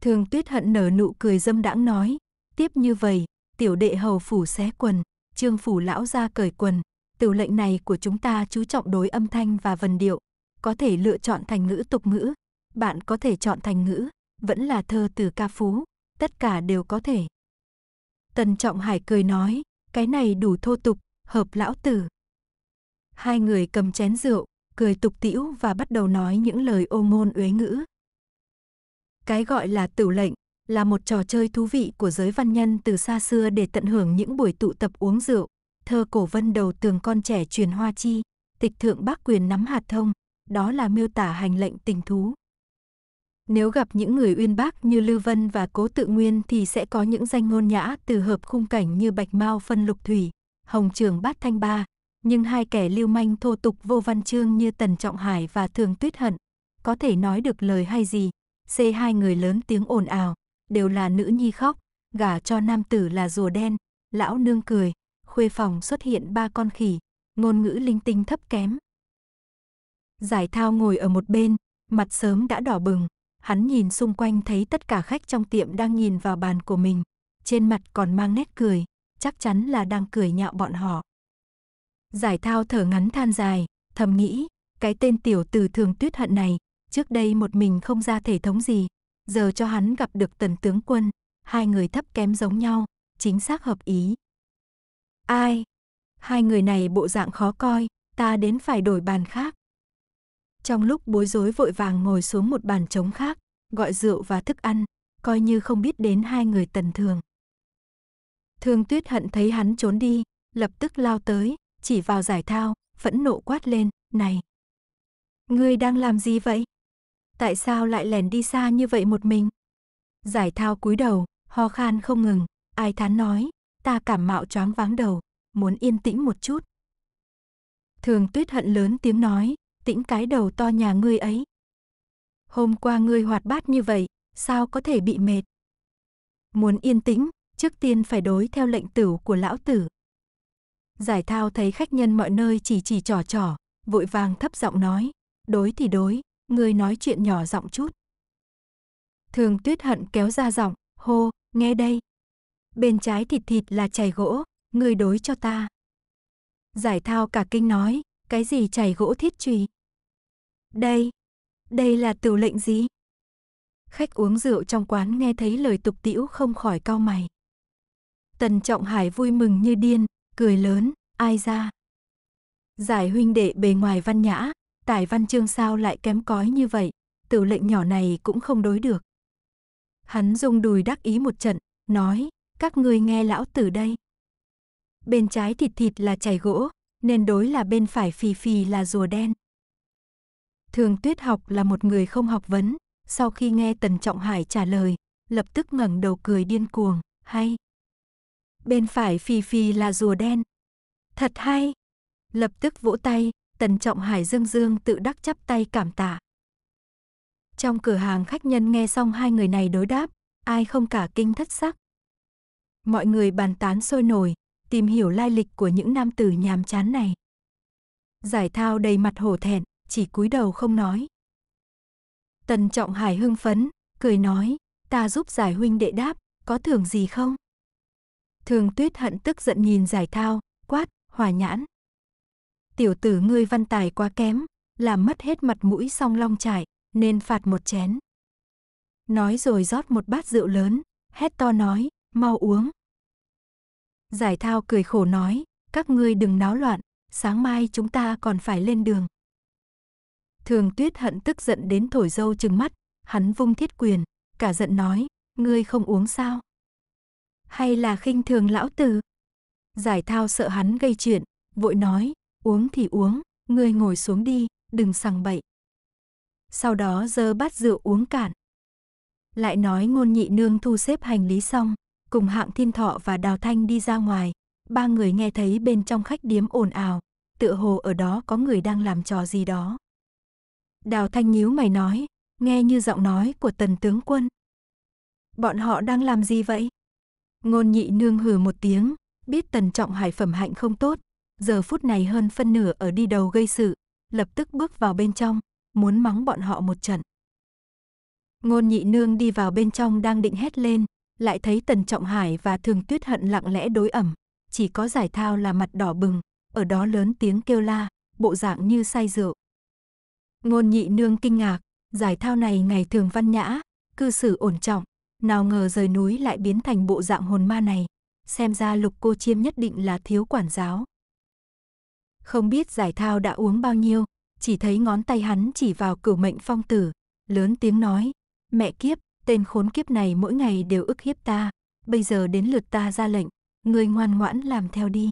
A: Thường Tuyết hận nở nụ cười dâm đãng nói, tiếp như vậy, tiểu đệ hầu phủ xé quần, trương phủ lão ra cởi quần, tiểu lệnh này của chúng ta chú trọng đối âm thanh và vần điệu, có thể lựa chọn thành ngữ tục ngữ, bạn có thể chọn thành ngữ, vẫn là thơ từ ca phú, tất cả đều có thể. Tần Trọng Hải cười nói, cái này đủ thô tục, hợp lão tử. Hai người cầm chén rượu, cười tục tĩu và bắt đầu nói những lời ô ngôn uế ngữ. Cái gọi là tử lệnh là một trò chơi thú vị của giới văn nhân từ xa xưa để tận hưởng những buổi tụ tập uống rượu, thơ cổ vân đầu tường con trẻ truyền hoa chi, tịch thượng bác quyền nắm hạt thông, đó là miêu tả hành lệnh tình thú. Nếu gặp những người uyên bác như Lưu Vân và Cố Tự Nguyên thì sẽ có những danh ngôn nhã từ hợp khung cảnh như Bạch Mao phân lục thủy, Hồng Trường bát thanh ba, nhưng hai kẻ lưu manh thô tục vô văn chương như Tần Trọng Hải và Thường Tuyết Hận, có thể nói được lời hay gì? C hai người lớn tiếng ồn ào, đều là nữ nhi khóc, gả cho nam tử là rùa đen, lão nương cười, khuê phòng xuất hiện ba con khỉ, ngôn ngữ linh tinh thấp kém. Giải thao ngồi ở một bên, mặt sớm đã đỏ bừng, Hắn nhìn xung quanh thấy tất cả khách trong tiệm đang nhìn vào bàn của mình, trên mặt còn mang nét cười, chắc chắn là đang cười nhạo bọn họ. Giải thao thở ngắn than dài, thầm nghĩ, cái tên tiểu tử thường tuyết hận này, trước đây một mình không ra thể thống gì, giờ cho hắn gặp được tần tướng quân, hai người thấp kém giống nhau, chính xác hợp ý. Ai? Hai người này bộ dạng khó coi, ta đến phải đổi bàn khác. Trong lúc bối rối vội vàng ngồi xuống một bàn trống khác, gọi rượu và thức ăn, coi như không biết đến hai người tần thường. Thương tuyết hận thấy hắn trốn đi, lập tức lao tới, chỉ vào giải thao, phẫn nộ quát lên, này. Ngươi đang làm gì vậy? Tại sao lại lẻn đi xa như vậy một mình? Giải thao cúi đầu, ho khan không ngừng, ai thán nói, ta cảm mạo choáng váng đầu, muốn yên tĩnh một chút. Thường tuyết hận lớn tiếng nói, tĩnh cái đầu to nhà ngươi ấy. Hôm qua ngươi hoạt bát như vậy, sao có thể bị mệt? Muốn yên tĩnh, trước tiên phải đối theo lệnh tử của lão tử. Giải thao thấy khách nhân mọi nơi chỉ chỉ trò trò, vội vàng thấp giọng nói, đối thì đối, ngươi nói chuyện nhỏ giọng chút. Thường tuyết hận kéo ra giọng, hô, nghe đây. Bên trái thịt thịt là chảy gỗ, ngươi đối cho ta. Giải thao cả kinh nói, cái gì chảy gỗ thiết trùy? Đây, đây là tiểu lệnh gì? Khách uống rượu trong quán nghe thấy lời tục tiễu không khỏi cau mày. Tần Trọng Hải vui mừng như điên, cười lớn, ai ra. Giải huynh đệ bề ngoài văn nhã, tài văn chương sao lại kém cói như vậy, tiểu lệnh nhỏ này cũng không đối được. Hắn rung đùi đắc ý một trận, nói, các ngươi nghe lão tử đây. Bên trái thịt thịt là chảy gỗ, nên đối là bên phải phì phì là rùa đen. Thường Tuyết học là một người không học vấn, sau khi nghe Tần Trọng Hải trả lời, lập tức ngẩng đầu cười điên cuồng, hay. Bên phải Phi Phi là rùa đen. Thật hay. Lập tức vỗ tay, Tần Trọng Hải dương dương tự đắc chắp tay cảm tạ. Trong cửa hàng khách nhân nghe xong hai người này đối đáp, ai không cả kinh thất sắc. Mọi người bàn tán sôi nổi, tìm hiểu lai lịch của những nam tử nhàm chán này. Giải thao đầy mặt hổ thẹn, chỉ cúi đầu không nói. Tần Trọng Hải hưng phấn, cười nói, ta giúp giải huynh đệ đáp, có thưởng gì không? Thường tuyết hận tức giận nhìn giải thao, quát, hòa nhãn. Tiểu tử ngươi văn tài quá kém, làm mất hết mặt mũi song long trải, nên phạt một chén. Nói rồi rót một bát rượu lớn, hét to nói, mau uống. Giải thao cười khổ nói, các ngươi đừng náo loạn, sáng mai chúng ta còn phải lên đường. Thường tuyết hận tức giận đến thổi dâu chừng mắt, hắn vung thiết quyền, cả giận nói, ngươi không uống sao? Hay là khinh thường lão tử? Giải thao sợ hắn gây chuyện, vội nói, uống thì uống, ngươi ngồi xuống đi, đừng sằng bậy. Sau đó giơ bát rượu uống cạn. Lại nói ngôn nhị nương thu xếp hành lý xong, cùng hạng thiên thọ và đào thanh đi ra ngoài, ba người nghe thấy bên trong khách điếm ồn ào, tựa hồ ở đó có người đang làm trò gì đó. Đào Thanh nhíu mày nói, nghe như giọng nói của tần tướng quân. Bọn họ đang làm gì vậy? Ngôn nhị nương hừ một tiếng, biết tần trọng hải phẩm hạnh không tốt, giờ phút này hơn phân nửa ở đi đầu gây sự, lập tức bước vào bên trong, muốn mắng bọn họ một trận. Ngôn nhị nương đi vào bên trong đang định hét lên, lại thấy tần trọng hải và thường tuyết hận lặng lẽ đối ẩm, chỉ có giải thao là mặt đỏ bừng, ở đó lớn tiếng kêu la, bộ dạng như say rượu, Ngôn nhị nương kinh ngạc, giải thao này ngày thường văn nhã, cư xử ổn trọng, nào ngờ rời núi lại biến thành bộ dạng hồn ma này. Xem ra lục cô chiêm nhất định là thiếu quản giáo. Không biết giải thao đã uống bao nhiêu, chỉ thấy ngón tay hắn chỉ vào cửu mệnh phong tử, lớn tiếng nói, mẹ kiếp, tên khốn kiếp này mỗi ngày đều ức hiếp ta, bây giờ đến lượt ta ra lệnh, ngươi ngoan ngoãn làm theo đi.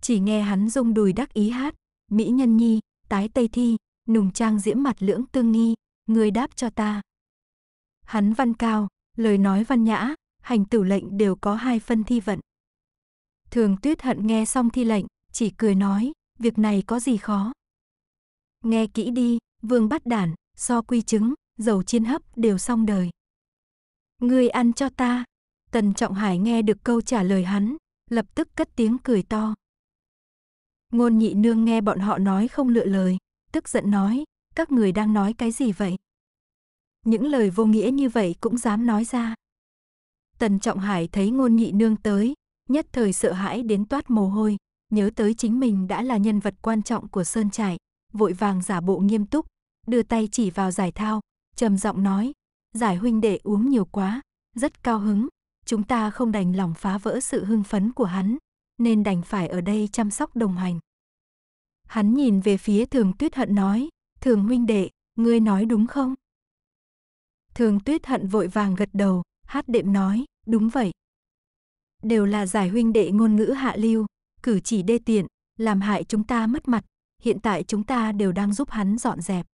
A: Chỉ nghe hắn rung đùi đắc ý hát, mỹ nhân nhi, tái tây thi, nùng trang diễm mặt lưỡng tương nghi, người đáp cho ta. Hắn văn cao, lời nói văn nhã, hành tử lệnh đều có hai phân thi vận. Thường tuyết hận nghe xong thi lệnh, chỉ cười nói, việc này có gì khó. Nghe kỹ đi, vương bắt đản, so quy chứng, dầu chiên hấp đều xong đời. Ngươi ăn cho ta. Tần Trọng Hải nghe được câu trả lời hắn, lập tức cất tiếng cười to. Ngôn nhị nương nghe bọn họ nói không lựa lời, tức giận nói, các người đang nói cái gì vậy? Những lời vô nghĩa như vậy cũng dám nói ra. Tần Trọng Hải thấy ngôn nhị nương tới, nhất thời sợ hãi đến toát mồ hôi, nhớ tới chính mình đã là nhân vật quan trọng của Sơn trại vội vàng giả bộ nghiêm túc, đưa tay chỉ vào giải thao, trầm giọng nói, giải huynh đệ uống nhiều quá, rất cao hứng, chúng ta không đành lòng phá vỡ sự hưng phấn của hắn, nên đành phải ở đây chăm sóc đồng hành. Hắn nhìn về phía thường tuyết hận nói, thường huynh đệ, ngươi nói đúng không? Thường tuyết hận vội vàng gật đầu, hát đệm nói, đúng vậy. Đều là giải huynh đệ ngôn ngữ hạ lưu, cử chỉ đê tiện, làm hại chúng ta mất mặt, hiện tại chúng ta đều đang giúp hắn dọn dẹp.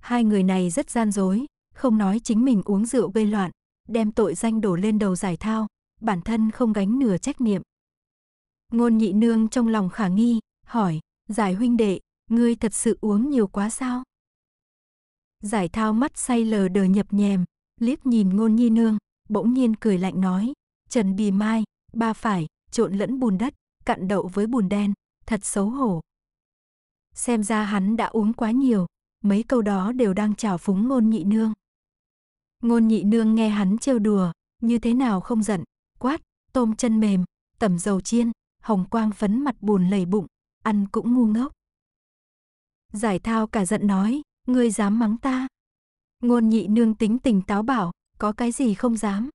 A: Hai người này rất gian dối, không nói chính mình uống rượu gây loạn, đem tội danh đổ lên đầu giải thao, bản thân không gánh nửa trách nhiệm. Ngôn nhị nương trong lòng khả nghi, hỏi, Giải huynh đệ, ngươi thật sự uống nhiều quá sao? Giải thao mắt say lờ đờ nhập nhèm, liếc nhìn ngôn nhi nương, bỗng nhiên cười lạnh nói, Trần Bì Mai, ba phải, trộn lẫn bùn đất, cặn đậu với bùn đen, thật xấu hổ. Xem ra hắn đã uống quá nhiều, mấy câu đó đều đang trào phúng ngôn nhị nương. Ngôn nhị nương nghe hắn trêu đùa, như thế nào không giận, quát, tôm chân mềm, tẩm dầu chiên, hồng quang phấn mặt bùn lầy bụng, ăn cũng ngu ngốc. Giải thao cả giận nói, ngươi dám mắng ta. Ngôn nhị nương tính tình táo bảo, có cái gì không dám.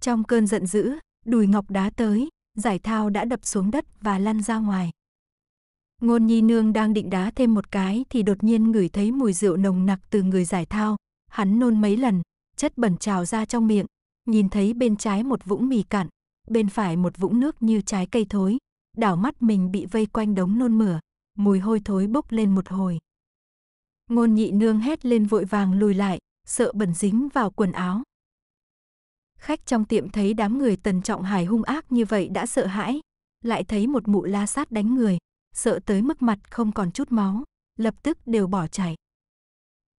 A: Trong cơn giận dữ, đùi ngọc đá tới, giải thao đã đập xuống đất và lăn ra ngoài. Ngôn Nhị nương đang định đá thêm một cái thì đột nhiên ngửi thấy mùi rượu nồng nặc từ người giải thao. Hắn nôn mấy lần, chất bẩn trào ra trong miệng, nhìn thấy bên trái một vũng mì cặn, bên phải một vũng nước như trái cây thối, đảo mắt mình bị vây quanh đống nôn mửa, mùi hôi thối bốc lên một hồi. Ngôn nhị nương hét lên vội vàng lùi lại, sợ bẩn dính vào quần áo. Khách trong tiệm thấy đám người tần trọng hải hung ác như vậy đã sợ hãi, lại thấy một mụ la sát đánh người, sợ tới mức mặt không còn chút máu, lập tức đều bỏ chạy.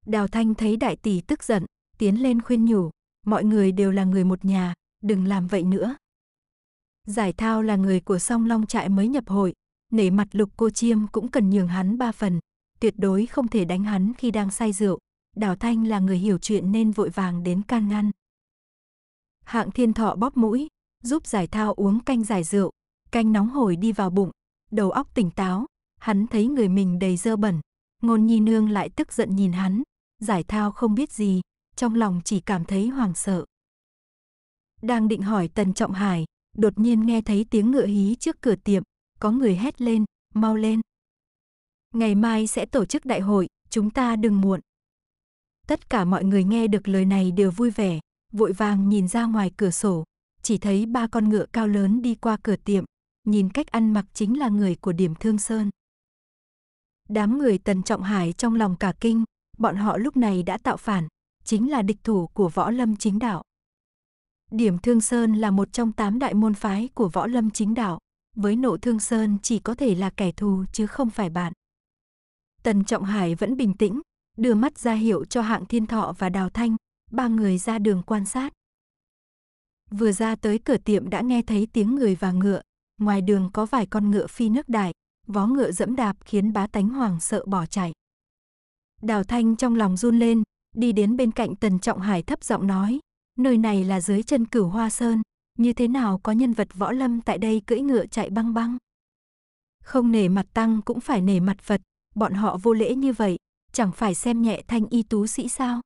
A: Đào Thanh thấy đại tỷ tức giận, tiến lên khuyên nhủ, mọi người đều là người một nhà, đừng làm vậy nữa. Giải thao là người của song long trại mới nhập hội, nể mặt lục cô chiêm cũng cần nhường hắn ba phần, tuyệt đối không thể đánh hắn khi đang say rượu. Đào Thanh là người hiểu chuyện nên vội vàng đến can ngăn. Hạng thiên thọ bóp mũi, giúp giải thao uống canh giải rượu, canh nóng hổi đi vào bụng, đầu óc tỉnh táo, hắn thấy người mình đầy dơ bẩn, ngôn nhi nương lại tức giận nhìn hắn, giải thao không biết gì, trong lòng chỉ cảm thấy hoảng sợ. Đang định hỏi Tần Trọng Hải, đột nhiên nghe thấy tiếng ngựa hí trước cửa tiệm, có người hét lên, mau lên. Ngày mai sẽ tổ chức đại hội, chúng ta đừng muộn. Tất cả mọi người nghe được lời này đều vui vẻ, vội vàng nhìn ra ngoài cửa sổ, chỉ thấy ba con ngựa cao lớn đi qua cửa tiệm, nhìn cách ăn mặc chính là người của điểm thương sơn. Đám người Tần Trọng Hải trong lòng cả kinh, bọn họ lúc này đã tạo phản, chính là địch thủ của võ lâm chính đạo. Điểm Thương Sơn là một trong tám đại môn phái của võ lâm chính đạo. Với nộ Thương Sơn chỉ có thể là kẻ thù chứ không phải bạn. Tần Trọng Hải vẫn bình tĩnh, đưa mắt ra hiệu cho hạng thiên thọ và đào thanh, ba người ra đường quan sát. Vừa ra tới cửa tiệm đã nghe thấy tiếng người và ngựa, ngoài đường có vài con ngựa phi nước đại, vó ngựa dẫm đạp khiến bá tánh hoàng sợ bỏ chạy. Đào Thanh trong lòng run lên, đi đến bên cạnh Tần Trọng Hải thấp giọng nói, nơi này là dưới chân cửu hoa sơn, như thế nào có nhân vật võ lâm tại đây cưỡi ngựa chạy băng băng. Không nể mặt tăng cũng phải nể mặt Phật, bọn họ vô lễ như vậy, chẳng phải xem nhẹ thanh y tú sĩ sao.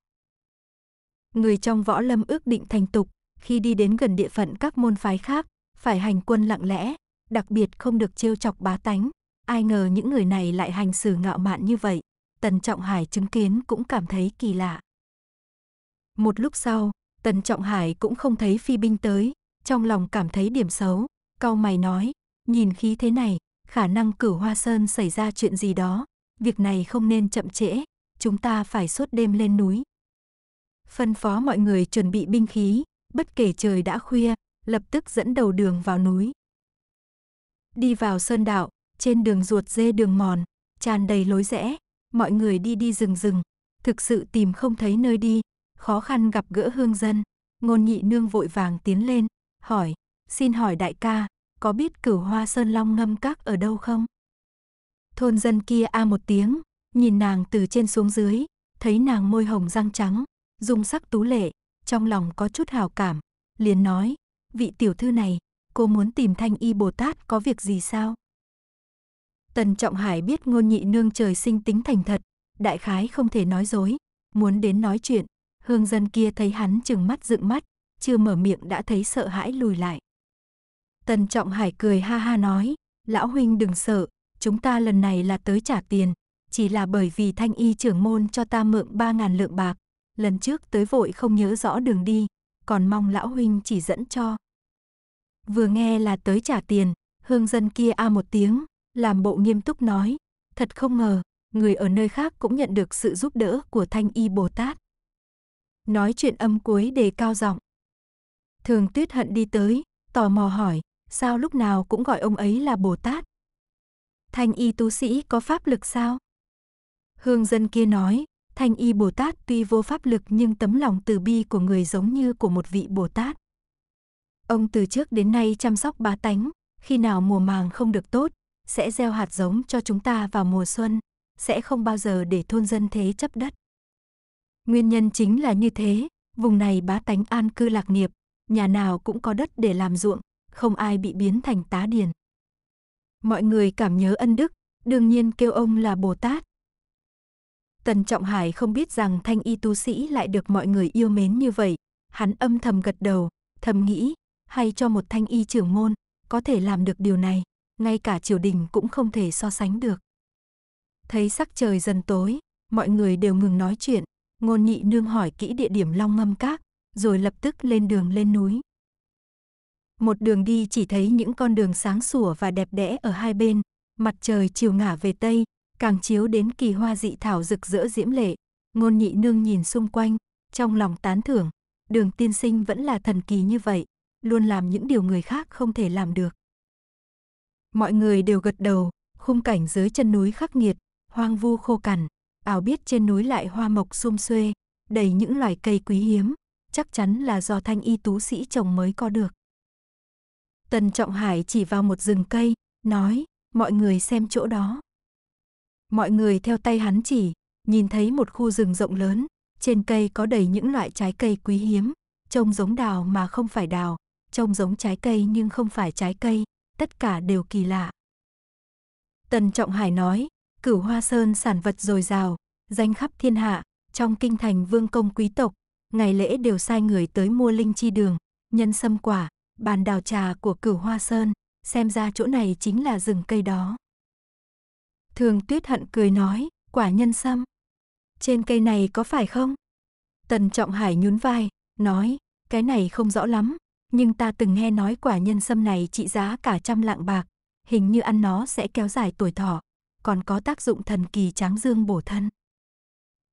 A: Người trong võ lâm ước định thành tục, khi đi đến gần địa phận các môn phái khác, phải hành quân lặng lẽ, đặc biệt không được trêu chọc bá tánh. Ai ngờ những người này lại hành xử ngạo mạn như vậy, Tần Trọng Hải chứng kiến cũng cảm thấy kỳ lạ. Một lúc sau, Tần Trọng Hải cũng không thấy phi binh tới, trong lòng cảm thấy điểm xấu, cau mày nói, nhìn khí thế này, khả năng cửu hoa sơn xảy ra chuyện gì đó, việc này không nên chậm trễ, chúng ta phải suốt đêm lên núi. Phân phó mọi người chuẩn bị binh khí, bất kể trời đã khuya, lập tức dẫn đầu đường vào núi. Đi vào sơn đạo, trên đường ruột dê đường mòn, tràn đầy lối rẽ, mọi người đi đi rừng rừng, thực sự tìm không thấy nơi đi, khó khăn gặp gỡ hương dân. Ngôn nhị nương vội vàng tiến lên, hỏi, xin hỏi đại ca, có biết cửu hoa sơn long ngâm các ở đâu không? Thôn dân kia a một tiếng, nhìn nàng từ trên xuống dưới, thấy nàng môi hồng răng trắng, dung sắc tú lệ, trong lòng có chút hào cảm, liền nói, vị tiểu thư này, cô muốn tìm thanh y Bồ Tát có việc gì sao? Tần Trọng Hải biết ngôn nhị nương trời sinh tính thành thật, đại khái không thể nói dối, muốn đến nói chuyện, Hương dân kia thấy hắn chừng mắt dựng mắt, chưa mở miệng đã thấy sợ hãi lùi lại. Tần Trọng Hải cười ha ha nói, lão huynh đừng sợ, chúng ta lần này là tới trả tiền, chỉ là bởi vì thanh y trưởng môn cho ta mượn ba ngàn lượng bạc, lần trước tới vội không nhớ rõ đường đi, còn mong lão huynh chỉ dẫn cho. Vừa nghe là tới trả tiền, hương dân kia a một tiếng, làm bộ nghiêm túc nói, thật không ngờ, người ở nơi khác cũng nhận được sự giúp đỡ của thanh y Bồ Tát nói chuyện âm cuối đề cao giọng. Thường tuyết hận đi tới, tò mò hỏi, sao lúc nào cũng gọi ông ấy là Bồ Tát? Thanh y tu sĩ có pháp lực sao? Hương dân kia nói, Thanh y Bồ Tát tuy vô pháp lực nhưng tấm lòng từ bi của người giống như của một vị Bồ Tát. Ông từ trước đến nay chăm sóc bá tánh, khi nào mùa màng không được tốt, sẽ gieo hạt giống cho chúng ta vào mùa xuân, sẽ không bao giờ để thôn dân thế chấp đất. Nguyên nhân chính là như thế, vùng này bá tánh an cư lạc nghiệp, nhà nào cũng có đất để làm ruộng, không ai bị biến thành tá điền. Mọi người cảm nhớ ân đức, đương nhiên kêu ông là Bồ Tát. Tần Trọng Hải không biết rằng thanh y tu sĩ lại được mọi người yêu mến như vậy, hắn âm thầm gật đầu, thầm nghĩ, hay cho một thanh y trưởng môn, có thể làm được điều này, ngay cả triều đình cũng không thể so sánh được. Thấy sắc trời dần tối, mọi người đều ngừng nói chuyện, Ngôn nhị nương hỏi kỹ địa điểm Long Ngâm Các, rồi lập tức lên đường lên núi. Một đường đi chỉ thấy những con đường sáng sủa và đẹp đẽ ở hai bên, mặt trời chiều ngả về Tây, càng chiếu đến kỳ hoa dị thảo rực rỡ diễm lệ. Ngôn nhị nương nhìn xung quanh, trong lòng tán thưởng, đường tiên sinh vẫn là thần kỳ như vậy, luôn làm những điều người khác không thể làm được. Mọi người đều gật đầu, khung cảnh dưới chân núi khắc nghiệt, hoang vu khô cằn, ảo biết trên núi lại hoa mộc xum xuê, đầy những loài cây quý hiếm, chắc chắn là do thanh y tú sĩ trồng mới có được. Tần Trọng Hải chỉ vào một rừng cây, nói, mọi người xem chỗ đó. Mọi người theo tay hắn chỉ, nhìn thấy một khu rừng rộng lớn, trên cây có đầy những loại trái cây quý hiếm, trông giống đào mà không phải đào, trông giống trái cây nhưng không phải trái cây, tất cả đều kỳ lạ. Tần Trọng Hải nói, Cửu Hoa Sơn sản vật dồi dào, danh khắp thiên hạ, trong kinh thành vương công quý tộc, ngày lễ đều sai người tới mua linh chi đường, nhân sâm quả, bàn đào trà của Cửu Hoa Sơn, xem ra chỗ này chính là rừng cây đó. Thường Tuyết hận cười nói, quả nhân sâm. Trên cây này có phải không? Tần Trọng Hải nhún vai, nói, cái này không rõ lắm, nhưng ta từng nghe nói quả nhân sâm này trị giá cả trăm lạng bạc, hình như ăn nó sẽ kéo dài tuổi thọ còn có tác dụng thần kỳ tráng dương bổ thân.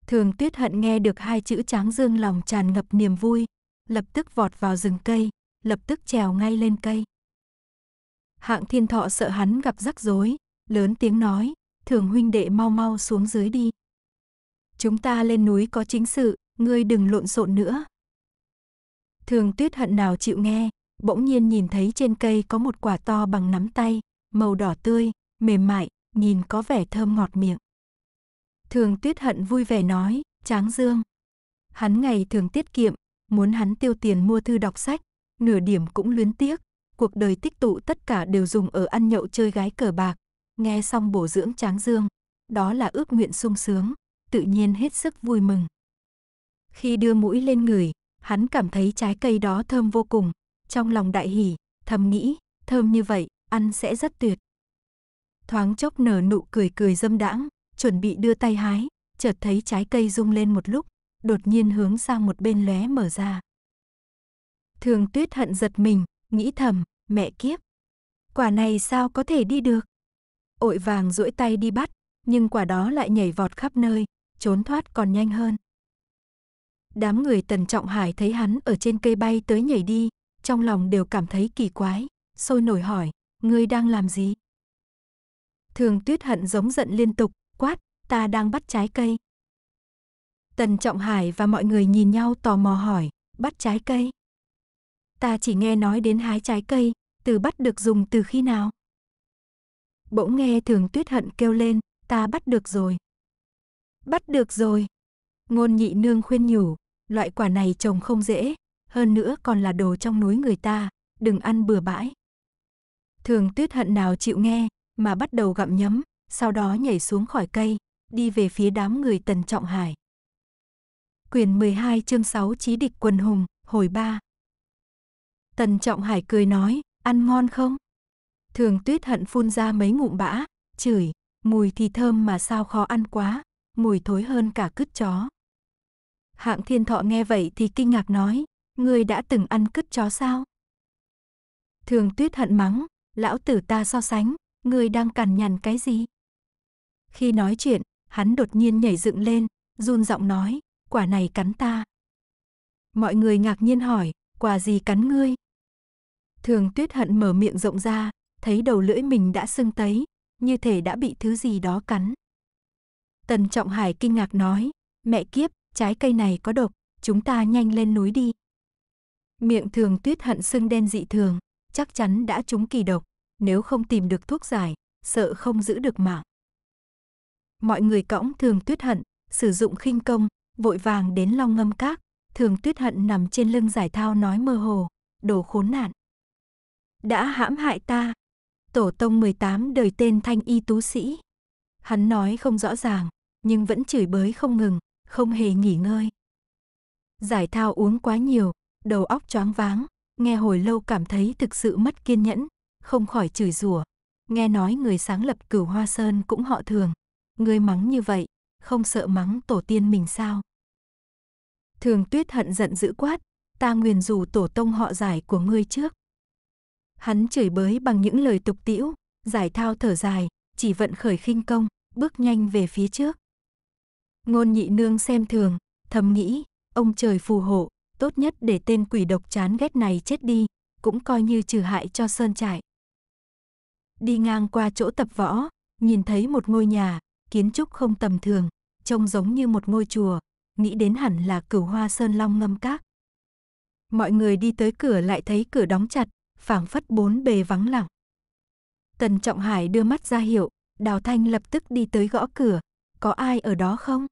A: Thường tuyết hận nghe được hai chữ tráng dương lòng tràn ngập niềm vui, lập tức vọt vào rừng cây, lập tức trèo ngay lên cây. Hạng thiên thọ sợ hắn gặp rắc rối, lớn tiếng nói, thường huynh đệ mau mau xuống dưới đi. Chúng ta lên núi có chính sự, ngươi đừng lộn xộn nữa. Thường tuyết hận nào chịu nghe, bỗng nhiên nhìn thấy trên cây có một quả to bằng nắm tay, màu đỏ tươi, mềm mại, nhìn có vẻ thơm ngọt miệng. Thường tuyết hận vui vẻ nói, tráng dương. Hắn ngày thường tiết kiệm, muốn hắn tiêu tiền mua thư đọc sách, nửa điểm cũng luyến tiếc. Cuộc đời tích tụ tất cả đều dùng ở ăn nhậu chơi gái cờ bạc. Nghe xong bổ dưỡng tráng dương, đó là ước nguyện sung sướng, tự nhiên hết sức vui mừng. Khi đưa mũi lên người, hắn cảm thấy trái cây đó thơm vô cùng, trong lòng đại hỉ, thầm nghĩ, thơm như vậy, ăn sẽ rất tuyệt thoáng chốc nở nụ cười cười dâm đãng, chuẩn bị đưa tay hái, chợt thấy trái cây rung lên một lúc, đột nhiên hướng sang một bên lóe mở ra. Thường Tuyết hận giật mình, nghĩ thầm, mẹ kiếp, quả này sao có thể đi được? Ội vàng duỗi tay đi bắt, nhưng quả đó lại nhảy vọt khắp nơi, trốn thoát còn nhanh hơn. Đám người Tần Trọng Hải thấy hắn ở trên cây bay tới nhảy đi, trong lòng đều cảm thấy kỳ quái, sôi nổi hỏi, ngươi đang làm gì? Thường tuyết hận giống giận liên tục, quát, ta đang bắt trái cây. Tần Trọng Hải và mọi người nhìn nhau tò mò hỏi, bắt trái cây? Ta chỉ nghe nói đến hái trái cây, từ bắt được dùng từ khi nào? Bỗng nghe thường tuyết hận kêu lên, ta bắt được rồi. Bắt được rồi. Ngôn nhị nương khuyên nhủ, loại quả này trồng không dễ, hơn nữa còn là đồ trong núi người ta, đừng ăn bừa bãi. Thường tuyết hận nào chịu nghe, mà bắt đầu gặm nhấm, sau đó nhảy xuống khỏi cây, đi về phía đám người Tần Trọng Hải. Quyền 12 chương 6 Chí địch quần hùng, hồi 3 Tần Trọng Hải cười nói, ăn ngon không? Thường tuyết hận phun ra mấy ngụm bã, chửi, mùi thì thơm mà sao khó ăn quá, mùi thối hơn cả cứt chó. Hạng thiên thọ nghe vậy thì kinh ngạc nói, ngươi đã từng ăn cứt chó sao? Thường tuyết hận mắng, lão tử ta so sánh, người đang cằn nhằn cái gì? Khi nói chuyện, hắn đột nhiên nhảy dựng lên, run giọng nói, quả này cắn ta. Mọi người ngạc nhiên hỏi, quả gì cắn ngươi? Thường tuyết hận mở miệng rộng ra, thấy đầu lưỡi mình đã sưng tấy, như thể đã bị thứ gì đó cắn. Tần Trọng Hải kinh ngạc nói, mẹ kiếp, trái cây này có độc, chúng ta nhanh lên núi đi. Miệng thường tuyết hận sưng đen dị thường, chắc chắn đã trúng kỳ độc nếu không tìm được thuốc giải, sợ không giữ được mạng. Mọi người cõng thường tuyết hận, sử dụng khinh công, vội vàng đến long ngâm các, thường tuyết hận nằm trên lưng giải thao nói mơ hồ, đồ khốn nạn. Đã hãm hại ta, tổ tông 18 đời tên thanh y tú sĩ. Hắn nói không rõ ràng, nhưng vẫn chửi bới không ngừng, không hề nghỉ ngơi. Giải thao uống quá nhiều, đầu óc choáng váng, nghe hồi lâu cảm thấy thực sự mất kiên nhẫn, không khỏi chửi rủa. Nghe nói người sáng lập Cửu Hoa Sơn cũng họ Thường, người mắng như vậy, không sợ mắng tổ tiên mình sao? Thường Tuyết hận giận dữ quát, ta nguyền rủ tổ tông họ giải của ngươi trước. Hắn chửi bới bằng những lời tục tĩu, giải thao thở dài, chỉ vận khởi khinh công, bước nhanh về phía trước. Ngôn nhị nương xem thường, thầm nghĩ, ông trời phù hộ, tốt nhất để tên quỷ độc chán ghét này chết đi, cũng coi như trừ hại cho sơn trại đi ngang qua chỗ tập võ, nhìn thấy một ngôi nhà, kiến trúc không tầm thường, trông giống như một ngôi chùa, nghĩ đến hẳn là cửu hoa sơn long ngâm các. Mọi người đi tới cửa lại thấy cửa đóng chặt, phảng phất bốn bề vắng lặng. Tần Trọng Hải đưa mắt ra hiệu, Đào Thanh lập tức đi tới gõ cửa, có ai ở đó không?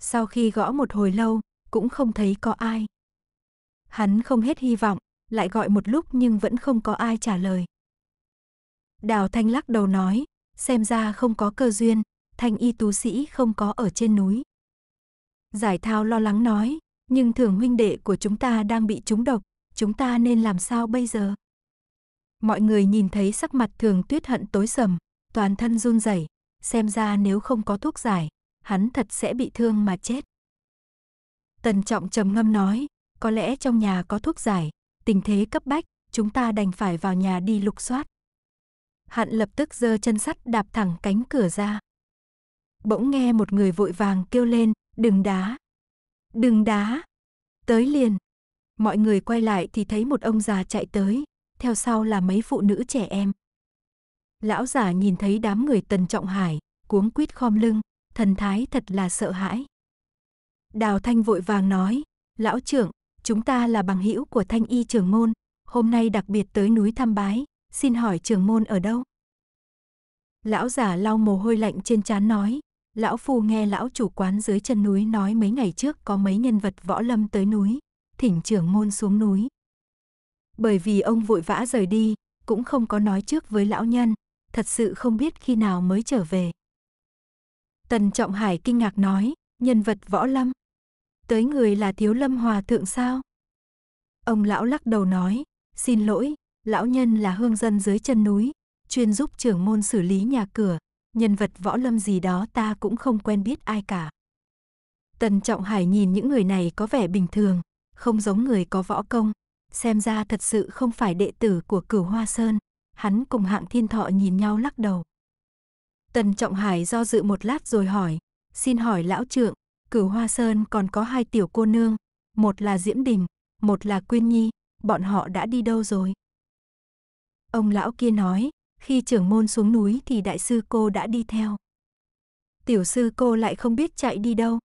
A: Sau khi gõ một hồi lâu, cũng không thấy có ai. Hắn không hết hy vọng, lại gọi một lúc nhưng vẫn không có ai trả lời. Đào Thanh lắc đầu nói, xem ra không có cơ duyên, Thanh y tú sĩ không có ở trên núi. Giải thao lo lắng nói, nhưng thường huynh đệ của chúng ta đang bị trúng độc, chúng ta nên làm sao bây giờ? Mọi người nhìn thấy sắc mặt thường tuyết hận tối sầm, toàn thân run rẩy, xem ra nếu không có thuốc giải, hắn thật sẽ bị thương mà chết. Tần trọng trầm ngâm nói, có lẽ trong nhà có thuốc giải, tình thế cấp bách, chúng ta đành phải vào nhà đi lục soát. Hạn lập tức giơ chân sắt đạp thẳng cánh cửa ra. Bỗng nghe một người vội vàng kêu lên, đừng đá. Đừng đá. Tới liền. Mọi người quay lại thì thấy một ông già chạy tới, theo sau là mấy phụ nữ trẻ em. Lão già nhìn thấy đám người tần trọng hải, cuống quýt khom lưng, thần thái thật là sợ hãi. Đào Thanh vội vàng nói, lão trưởng, chúng ta là bằng hữu của Thanh Y trưởng môn, hôm nay đặc biệt tới núi thăm bái, xin hỏi trưởng môn ở đâu? Lão già lau mồ hôi lạnh trên trán nói, lão phu nghe lão chủ quán dưới chân núi nói mấy ngày trước có mấy nhân vật võ lâm tới núi, thỉnh trưởng môn xuống núi. Bởi vì ông vội vã rời đi, cũng không có nói trước với lão nhân, thật sự không biết khi nào mới trở về. Tần Trọng Hải kinh ngạc nói, nhân vật võ lâm. Tới người là thiếu lâm hòa thượng sao? Ông lão lắc đầu nói, xin lỗi, lão nhân là hương dân dưới chân núi, chuyên giúp trưởng môn xử lý nhà cửa, nhân vật võ lâm gì đó ta cũng không quen biết ai cả. Tần Trọng Hải nhìn những người này có vẻ bình thường, không giống người có võ công, xem ra thật sự không phải đệ tử của cửu Hoa Sơn, hắn cùng hạng thiên thọ nhìn nhau lắc đầu. Tần Trọng Hải do dự một lát rồi hỏi, xin hỏi lão trượng, cửu Hoa Sơn còn có hai tiểu cô nương, một là Diễm Đình, một là Quyên Nhi, bọn họ đã đi đâu rồi? Ông lão kia nói, khi trưởng môn xuống núi thì đại sư cô đã đi theo. Tiểu sư cô lại không biết chạy đi đâu.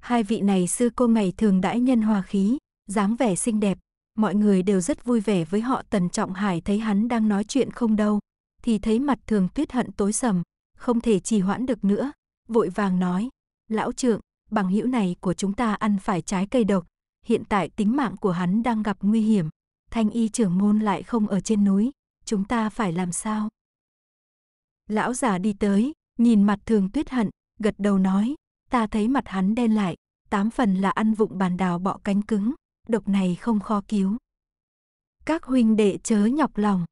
A: Hai vị này sư cô ngày thường đãi nhân hòa khí, dáng vẻ xinh đẹp, mọi người đều rất vui vẻ với họ Tần Trọng Hải thấy hắn đang nói chuyện không đâu, thì thấy mặt thường tuyết hận tối sầm, không thể trì hoãn được nữa, vội vàng nói, lão trượng, bằng hữu này của chúng ta ăn phải trái cây độc, hiện tại tính mạng của hắn đang gặp nguy hiểm, thanh y trưởng môn lại không ở trên núi, chúng ta phải làm sao? Lão già đi tới, nhìn mặt thường tuyết hận, gật đầu nói, ta thấy mặt hắn đen lại, tám phần là ăn vụng bàn đào bọ cánh cứng, độc này không khó cứu. Các huynh đệ chớ nhọc lòng.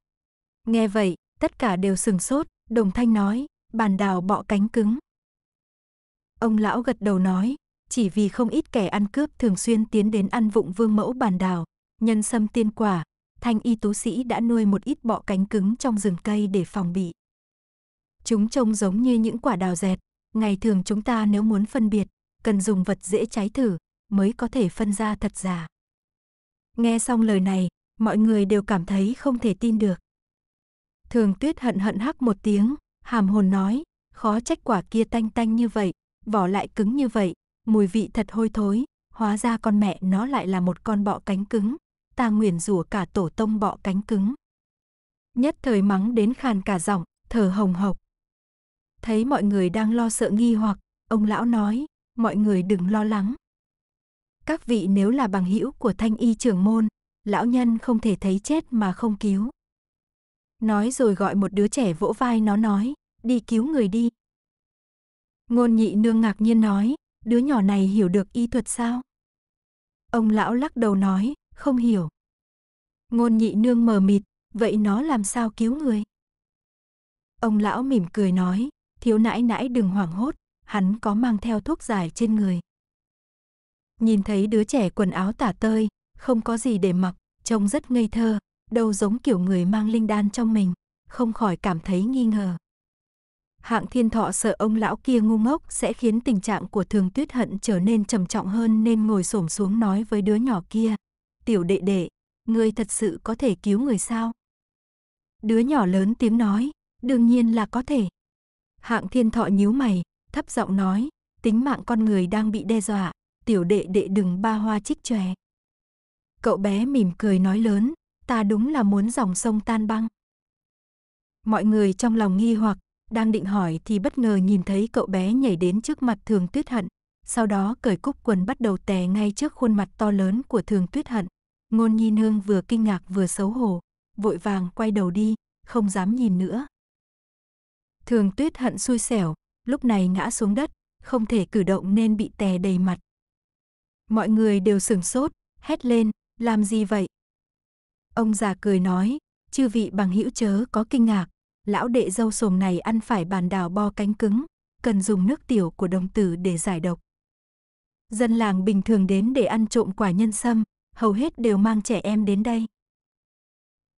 A: Nghe vậy, tất cả đều sừng sốt, đồng thanh nói, bàn đào bọ cánh cứng. Ông lão gật đầu nói, chỉ vì không ít kẻ ăn cướp thường xuyên tiến đến ăn vụng vương mẫu bàn đào, nhân sâm tiên quả, thanh y tú sĩ đã nuôi một ít bọ cánh cứng trong rừng cây để phòng bị. Chúng trông giống như những quả đào dẹt, ngày thường chúng ta nếu muốn phân biệt, cần dùng vật dễ cháy thử mới có thể phân ra thật giả. Nghe xong lời này, mọi người đều cảm thấy không thể tin được. Thường tuyết hận hận hắc một tiếng, hàm hồn nói, khó trách quả kia tanh tanh như vậy, vỏ lại cứng như vậy, mùi vị thật hôi thối, hóa ra con mẹ nó lại là một con bọ cánh cứng ta nguyền rủa cả tổ tông bọ cánh cứng. Nhất thời mắng đến khàn cả giọng, thở hồng hộc. Thấy mọi người đang lo sợ nghi hoặc, ông lão nói, mọi người đừng lo lắng. Các vị nếu là bằng hữu của thanh y trưởng môn, lão nhân không thể thấy chết mà không cứu. Nói rồi gọi một đứa trẻ vỗ vai nó nói, đi cứu người đi. Ngôn nhị nương ngạc nhiên nói, đứa nhỏ này hiểu được y thuật sao? Ông lão lắc đầu nói, không hiểu. Ngôn nhị nương mờ mịt, vậy nó làm sao cứu người? Ông lão mỉm cười nói, thiếu nãi nãi đừng hoảng hốt, hắn có mang theo thuốc giải trên người. Nhìn thấy đứa trẻ quần áo tả tơi, không có gì để mặc, trông rất ngây thơ, đâu giống kiểu người mang linh đan trong mình, không khỏi cảm thấy nghi ngờ. Hạng thiên thọ sợ ông lão kia ngu ngốc sẽ khiến tình trạng của thường tuyết hận trở nên trầm trọng hơn nên ngồi xổm xuống nói với đứa nhỏ kia, tiểu đệ đệ, ngươi thật sự có thể cứu người sao? Đứa nhỏ lớn tiếng nói, đương nhiên là có thể. Hạng thiên thọ nhíu mày, thấp giọng nói, tính mạng con người đang bị đe dọa, tiểu đệ đệ đừng ba hoa chích chòe. Cậu bé mỉm cười nói lớn, ta đúng là muốn dòng sông tan băng. Mọi người trong lòng nghi hoặc, đang định hỏi thì bất ngờ nhìn thấy cậu bé nhảy đến trước mặt thường tuyết hận, sau đó cởi cúc quần bắt đầu tè ngay trước khuôn mặt to lớn của Thường Tuyết Hận. Ngôn Nhi Nương vừa kinh ngạc vừa xấu hổ, vội vàng quay đầu đi, không dám nhìn nữa. Thường Tuyết Hận xui xẻo, lúc này ngã xuống đất, không thể cử động nên bị tè đầy mặt. Mọi người đều sửng sốt, hét lên, làm gì vậy? Ông già cười nói, chư vị bằng hữu chớ có kinh ngạc, lão đệ dâu sồm này ăn phải bàn đào bo cánh cứng, cần dùng nước tiểu của đồng tử để giải độc. Dân làng bình thường đến để ăn trộm quả nhân sâm, hầu hết đều mang trẻ em đến đây.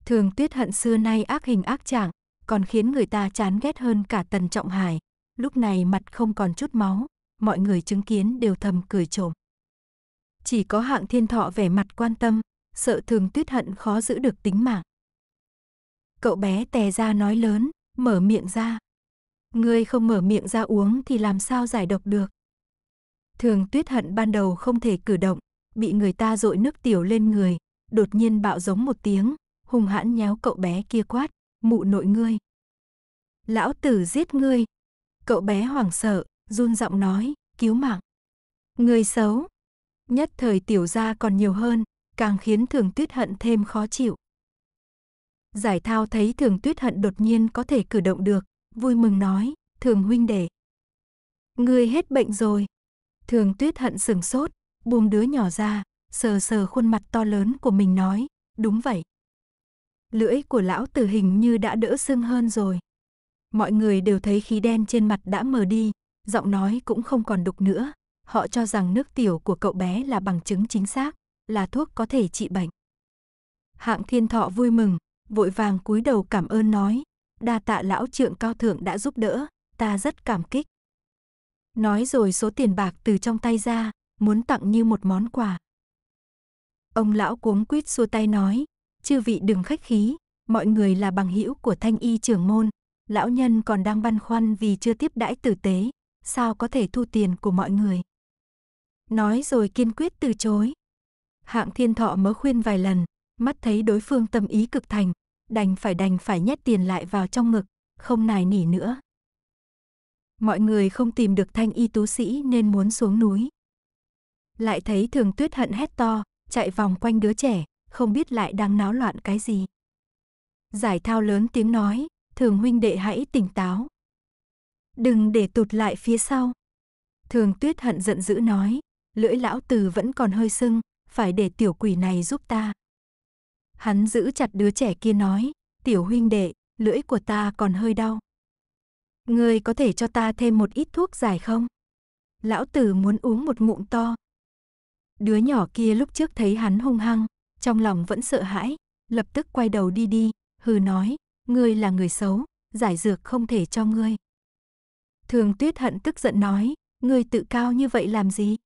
A: Thường tuyết hận xưa nay ác hình ác trạng, còn khiến người ta chán ghét hơn cả tần trọng hải. Lúc này mặt không còn chút máu, mọi người chứng kiến đều thầm cười trộm. Chỉ có hạng thiên thọ vẻ mặt quan tâm, sợ thường tuyết hận khó giữ được tính mạng. Cậu bé tè ra nói lớn, mở miệng ra. Ngươi không mở miệng ra uống thì làm sao giải độc được. Thường tuyết hận ban đầu không thể cử động, bị người ta dội nước tiểu lên người, đột nhiên bạo giống một tiếng, hung hãn nhéo cậu bé kia quát, mụ nội ngươi. Lão tử giết ngươi. Cậu bé hoảng sợ, run giọng nói, cứu mạng. Người xấu. Nhất thời tiểu ra còn nhiều hơn, càng khiến thường tuyết hận thêm khó chịu. Giải thao thấy thường tuyết hận đột nhiên có thể cử động được, vui mừng nói, thường huynh đệ. Ngươi hết bệnh rồi. Thường tuyết hận sừng sốt, buông đứa nhỏ ra, sờ sờ khuôn mặt to lớn của mình nói, đúng vậy. Lưỡi của lão tử hình như đã đỡ sưng hơn rồi. Mọi người đều thấy khí đen trên mặt đã mờ đi, giọng nói cũng không còn đục nữa. Họ cho rằng nước tiểu của cậu bé là bằng chứng chính xác, là thuốc có thể trị bệnh. Hạng thiên thọ vui mừng, vội vàng cúi đầu cảm ơn nói, đa tạ lão trượng cao thượng đã giúp đỡ, ta rất cảm kích. Nói rồi số tiền bạc từ trong tay ra, muốn tặng như một món quà. Ông lão cuống quýt xua tay nói, chư vị đừng khách khí, mọi người là bằng hữu của thanh y trưởng môn, lão nhân còn đang băn khoăn vì chưa tiếp đãi tử tế, sao có thể thu tiền của mọi người. Nói rồi kiên quyết từ chối. Hạng thiên thọ mới khuyên vài lần, mắt thấy đối phương tâm ý cực thành, đành phải đành phải nhét tiền lại vào trong ngực, không nài nỉ nữa mọi người không tìm được thanh y tú sĩ nên muốn xuống núi. Lại thấy thường tuyết hận hét to, chạy vòng quanh đứa trẻ, không biết lại đang náo loạn cái gì. Giải thao lớn tiếng nói, thường huynh đệ hãy tỉnh táo. Đừng để tụt lại phía sau. Thường tuyết hận giận dữ nói, lưỡi lão tử vẫn còn hơi sưng, phải để tiểu quỷ này giúp ta. Hắn giữ chặt đứa trẻ kia nói, tiểu huynh đệ, lưỡi của ta còn hơi đau. Ngươi có thể cho ta thêm một ít thuốc giải không? Lão tử muốn uống một ngụm to. Đứa nhỏ kia lúc trước thấy hắn hung hăng, trong lòng vẫn sợ hãi, lập tức quay đầu đi đi, hừ nói, ngươi là người xấu, giải dược không thể cho ngươi. Thường tuyết hận tức giận nói, ngươi tự cao như vậy làm gì?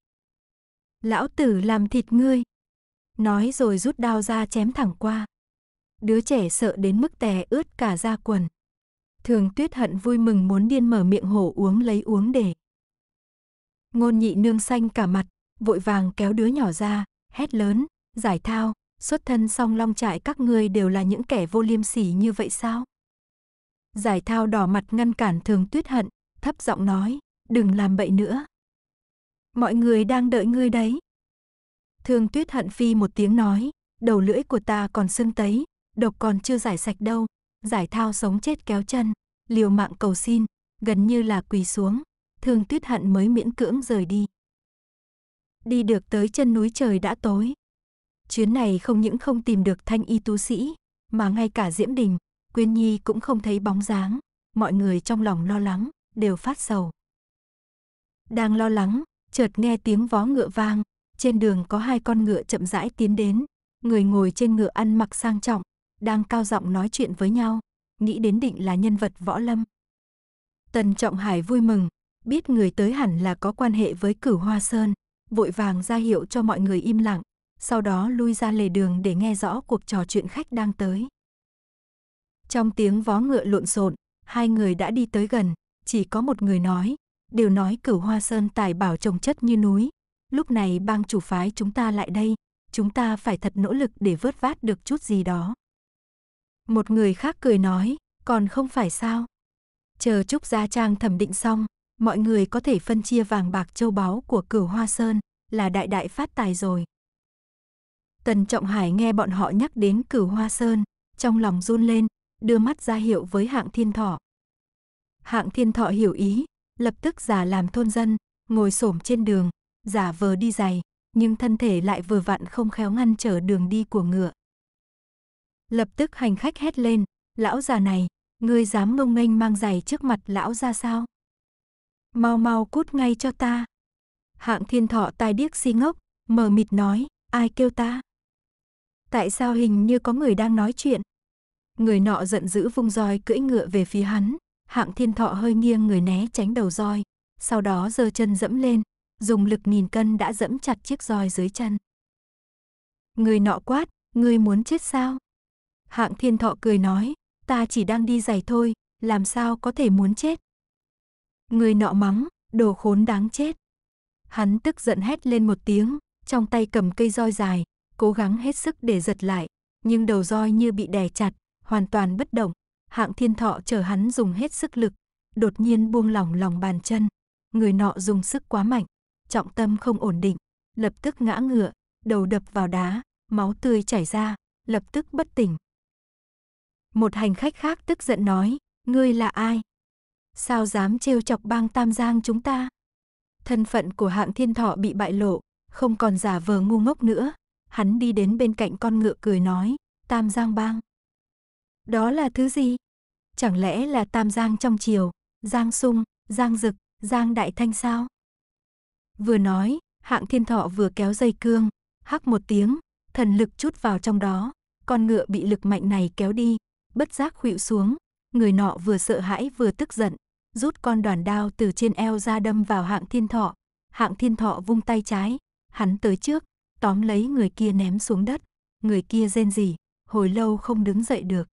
A: Lão tử làm thịt ngươi. Nói rồi rút đao ra chém thẳng qua. Đứa trẻ sợ đến mức tè ướt cả da quần. Thường tuyết hận vui mừng muốn điên mở miệng hổ uống lấy uống để. Ngôn nhị nương xanh cả mặt, vội vàng kéo đứa nhỏ ra, hét lớn, giải thao, xuất thân song long trại các ngươi đều là những kẻ vô liêm sỉ như vậy sao? Giải thao đỏ mặt ngăn cản thường tuyết hận, thấp giọng nói, đừng làm bậy nữa. Mọi người đang đợi ngươi đấy. Thường tuyết hận phi một tiếng nói, đầu lưỡi của ta còn sưng tấy, độc còn chưa giải sạch đâu, giải thao sống chết kéo chân, liều mạng cầu xin, gần như là quỳ xuống, thương tuyết hận mới miễn cưỡng rời đi. Đi được tới chân núi trời đã tối. Chuyến này không những không tìm được thanh y tu sĩ, mà ngay cả Diễm Đình, Quyên Nhi cũng không thấy bóng dáng, mọi người trong lòng lo lắng, đều phát sầu. Đang lo lắng, chợt nghe tiếng vó ngựa vang, trên đường có hai con ngựa chậm rãi tiến đến, người ngồi trên ngựa ăn mặc sang trọng, đang cao giọng nói chuyện với nhau, nghĩ đến định là nhân vật võ lâm. Tần Trọng Hải vui mừng, biết người tới hẳn là có quan hệ với cửu hoa sơn, vội vàng ra hiệu cho mọi người im lặng, sau đó lui ra lề đường để nghe rõ cuộc trò chuyện khách đang tới. Trong tiếng vó ngựa lộn xộn, hai người đã đi tới gần, chỉ có một người nói, đều nói cửu hoa sơn tài bảo trồng chất như núi. Lúc này bang chủ phái chúng ta lại đây, chúng ta phải thật nỗ lực để vớt vát được chút gì đó. Một người khác cười nói, còn không phải sao. Chờ Trúc Gia Trang thẩm định xong, mọi người có thể phân chia vàng bạc châu báu của cửu Hoa Sơn, là đại đại phát tài rồi. Tần Trọng Hải nghe bọn họ nhắc đến cửu Hoa Sơn, trong lòng run lên, đưa mắt ra hiệu với hạng thiên thọ. Hạng thiên thọ hiểu ý, lập tức giả làm thôn dân, ngồi xổm trên đường, giả vờ đi giày, nhưng thân thể lại vừa vặn không khéo ngăn trở đường đi của ngựa. Lập tức hành khách hét lên, lão già này, ngươi dám ngông nghênh mang giày trước mặt lão ra sao? Mau mau cút ngay cho ta. Hạng thiên thọ tai điếc si ngốc, mờ mịt nói, ai kêu ta? Tại sao hình như có người đang nói chuyện? Người nọ giận dữ vung roi cưỡi ngựa về phía hắn, hạng thiên thọ hơi nghiêng người né tránh đầu roi, sau đó giơ chân dẫm lên, dùng lực nghìn cân đã dẫm chặt chiếc roi dưới chân. Người nọ quát, ngươi muốn chết sao? Hạng thiên thọ cười nói, ta chỉ đang đi giày thôi, làm sao có thể muốn chết. Người nọ mắng, đồ khốn đáng chết. Hắn tức giận hét lên một tiếng, trong tay cầm cây roi dài, cố gắng hết sức để giật lại, nhưng đầu roi như bị đè chặt, hoàn toàn bất động. Hạng thiên thọ chờ hắn dùng hết sức lực, đột nhiên buông lỏng lòng bàn chân. Người nọ dùng sức quá mạnh, trọng tâm không ổn định, lập tức ngã ngựa, đầu đập vào đá, máu tươi chảy ra, lập tức bất tỉnh. Một hành khách khác tức giận nói, ngươi là ai? Sao dám trêu chọc bang Tam Giang chúng ta? Thân phận của hạng thiên thọ bị bại lộ, không còn giả vờ ngu ngốc nữa. Hắn đi đến bên cạnh con ngựa cười nói, Tam Giang bang. Đó là thứ gì? Chẳng lẽ là Tam Giang trong chiều, Giang Sung, Giang Dực, Giang Đại Thanh sao? Vừa nói, hạng thiên thọ vừa kéo dây cương, hắc một tiếng, thần lực chút vào trong đó, con ngựa bị lực mạnh này kéo đi, bất giác khuỵu xuống. Người nọ vừa sợ hãi vừa tức giận, rút con đoàn đao từ trên eo ra đâm vào hạng thiên thọ. Hạng thiên thọ vung tay trái, hắn tới trước, tóm lấy người kia ném xuống đất. Người kia rên rỉ, hồi lâu không đứng dậy được.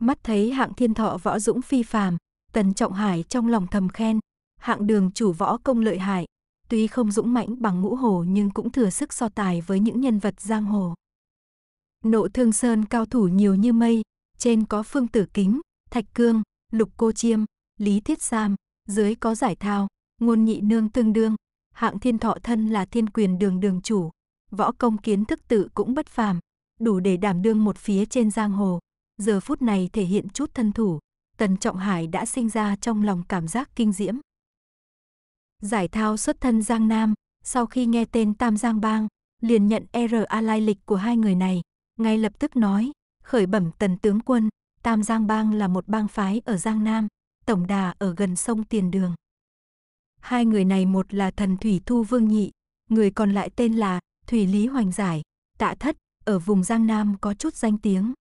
A: Mắt thấy hạng thiên thọ võ dũng phi phàm, tần trọng hải trong lòng thầm khen. Hạng đường chủ võ công lợi hại, tuy không dũng mãnh bằng ngũ hồ nhưng cũng thừa sức so tài với những nhân vật giang hồ. Nộ thương sơn cao thủ nhiều như mây, trên có Phương Tử Kính, Thạch Cương, Lục Cô Chiêm, Lý Thiết Sam, dưới có Giải Thao, Ngôn Nhị Nương tương đương, hạng thiên thọ thân là thiên quyền đường đường chủ, võ công kiến thức tự cũng bất phàm, đủ để đảm đương một phía trên giang hồ. Giờ phút này thể hiện chút thân thủ, Tần Trọng Hải đã sinh ra trong lòng cảm giác kinh diễm. Giải thao xuất thân Giang Nam, sau khi nghe tên Tam Giang Bang, liền nhận R.A. lai lịch của hai người này, ngay lập tức nói, khởi bẩm tần tướng quân, Tam Giang Bang là một bang phái ở Giang Nam, tổng đà ở gần sông Tiền Đường. Hai người này một là thần Thủy Thu Vương Nhị, người còn lại tên là Thủy Lý Hoành Giải, tạ thất, ở vùng Giang Nam có chút danh tiếng.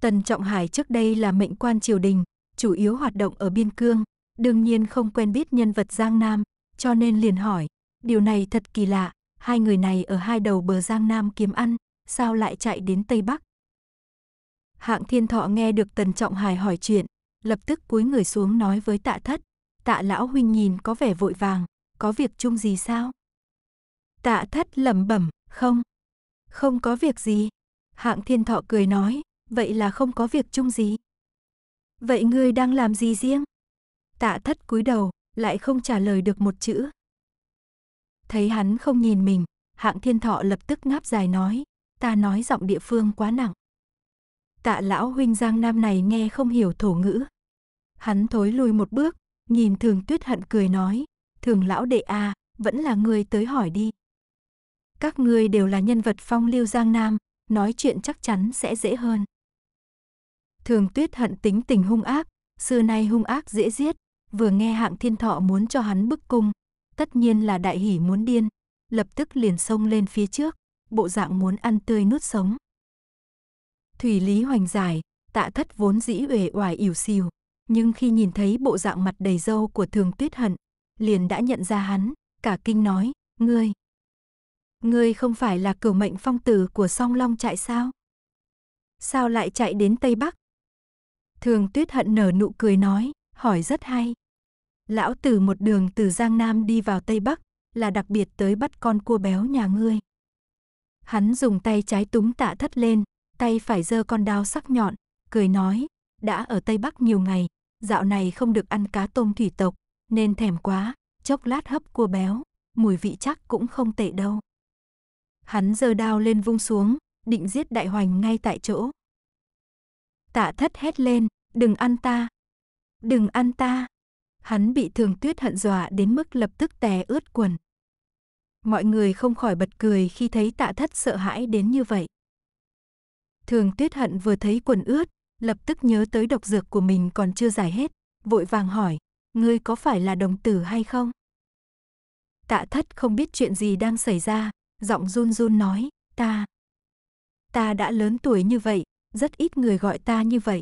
A: Tần Trọng Hải trước đây là mệnh quan triều đình, chủ yếu hoạt động ở biên cương, đương nhiên không quen biết nhân vật Giang Nam, cho nên liền hỏi, điều này thật kỳ lạ, hai người này ở hai đầu bờ Giang Nam kiếm ăn, sao lại chạy đến Tây Bắc? Hạng thiên thọ nghe được Tần Trọng Hải hỏi chuyện, lập tức cúi người xuống nói với tạ thất, tạ lão huynh nhìn có vẻ vội vàng, có việc chung gì sao? Tạ thất lẩm bẩm, không, không có việc gì. Hạng thiên thọ cười nói, vậy là không có việc chung gì. Vậy ngươi đang làm gì riêng? Tạ thất cúi đầu, lại không trả lời được một chữ. Thấy hắn không nhìn mình, hạng thiên thọ lập tức ngáp dài nói, ta nói giọng địa phương quá nặng. Tạ lão huynh giang nam này nghe không hiểu thổ ngữ. Hắn thối lui một bước, nhìn thường tuyết hận cười nói, thường lão đệ a à, vẫn là người tới hỏi đi. Các ngươi đều là nhân vật phong lưu giang nam, nói chuyện chắc chắn sẽ dễ hơn. Thường tuyết hận tính tình hung ác, xưa nay hung ác dễ giết, vừa nghe hạng thiên thọ muốn cho hắn bức cung, tất nhiên là đại hỉ muốn điên, lập tức liền xông lên phía trước bộ dạng muốn ăn tươi nuốt sống. Thủy Lý hoành dài tạ thất vốn dĩ uể oải ỉu xìu, nhưng khi nhìn thấy bộ dạng mặt đầy râu của thường tuyết hận, liền đã nhận ra hắn, cả kinh nói, ngươi. Ngươi không phải là cửu mệnh phong tử của song long trại sao? Sao lại chạy đến Tây Bắc? Thường tuyết hận nở nụ cười nói, hỏi rất hay. Lão tử một đường từ Giang Nam đi vào Tây Bắc, là đặc biệt tới bắt con cua béo nhà ngươi. Hắn dùng tay trái túm tạ thất lên, tay phải giơ con đao sắc nhọn, cười nói, đã ở Tây Bắc nhiều ngày, dạo này không được ăn cá tôm thủy tộc, nên thèm quá, chốc lát hấp cua béo, mùi vị chắc cũng không tệ đâu. Hắn giơ đao lên vung xuống, định giết đại hoành ngay tại chỗ. Tạ thất hét lên, đừng ăn ta, đừng ăn ta. Hắn bị thường tuyết hận dọa đến mức lập tức tè ướt quần. Mọi người không khỏi bật cười khi thấy tạ thất sợ hãi đến như vậy. Thường tuyết hận vừa thấy quần ướt, lập tức nhớ tới độc dược của mình còn chưa giải hết, vội vàng hỏi, ngươi có phải là đồng tử hay không? Tạ thất không biết chuyện gì đang xảy ra, giọng run run nói, ta. Ta đã lớn tuổi như vậy, rất ít người gọi ta như vậy.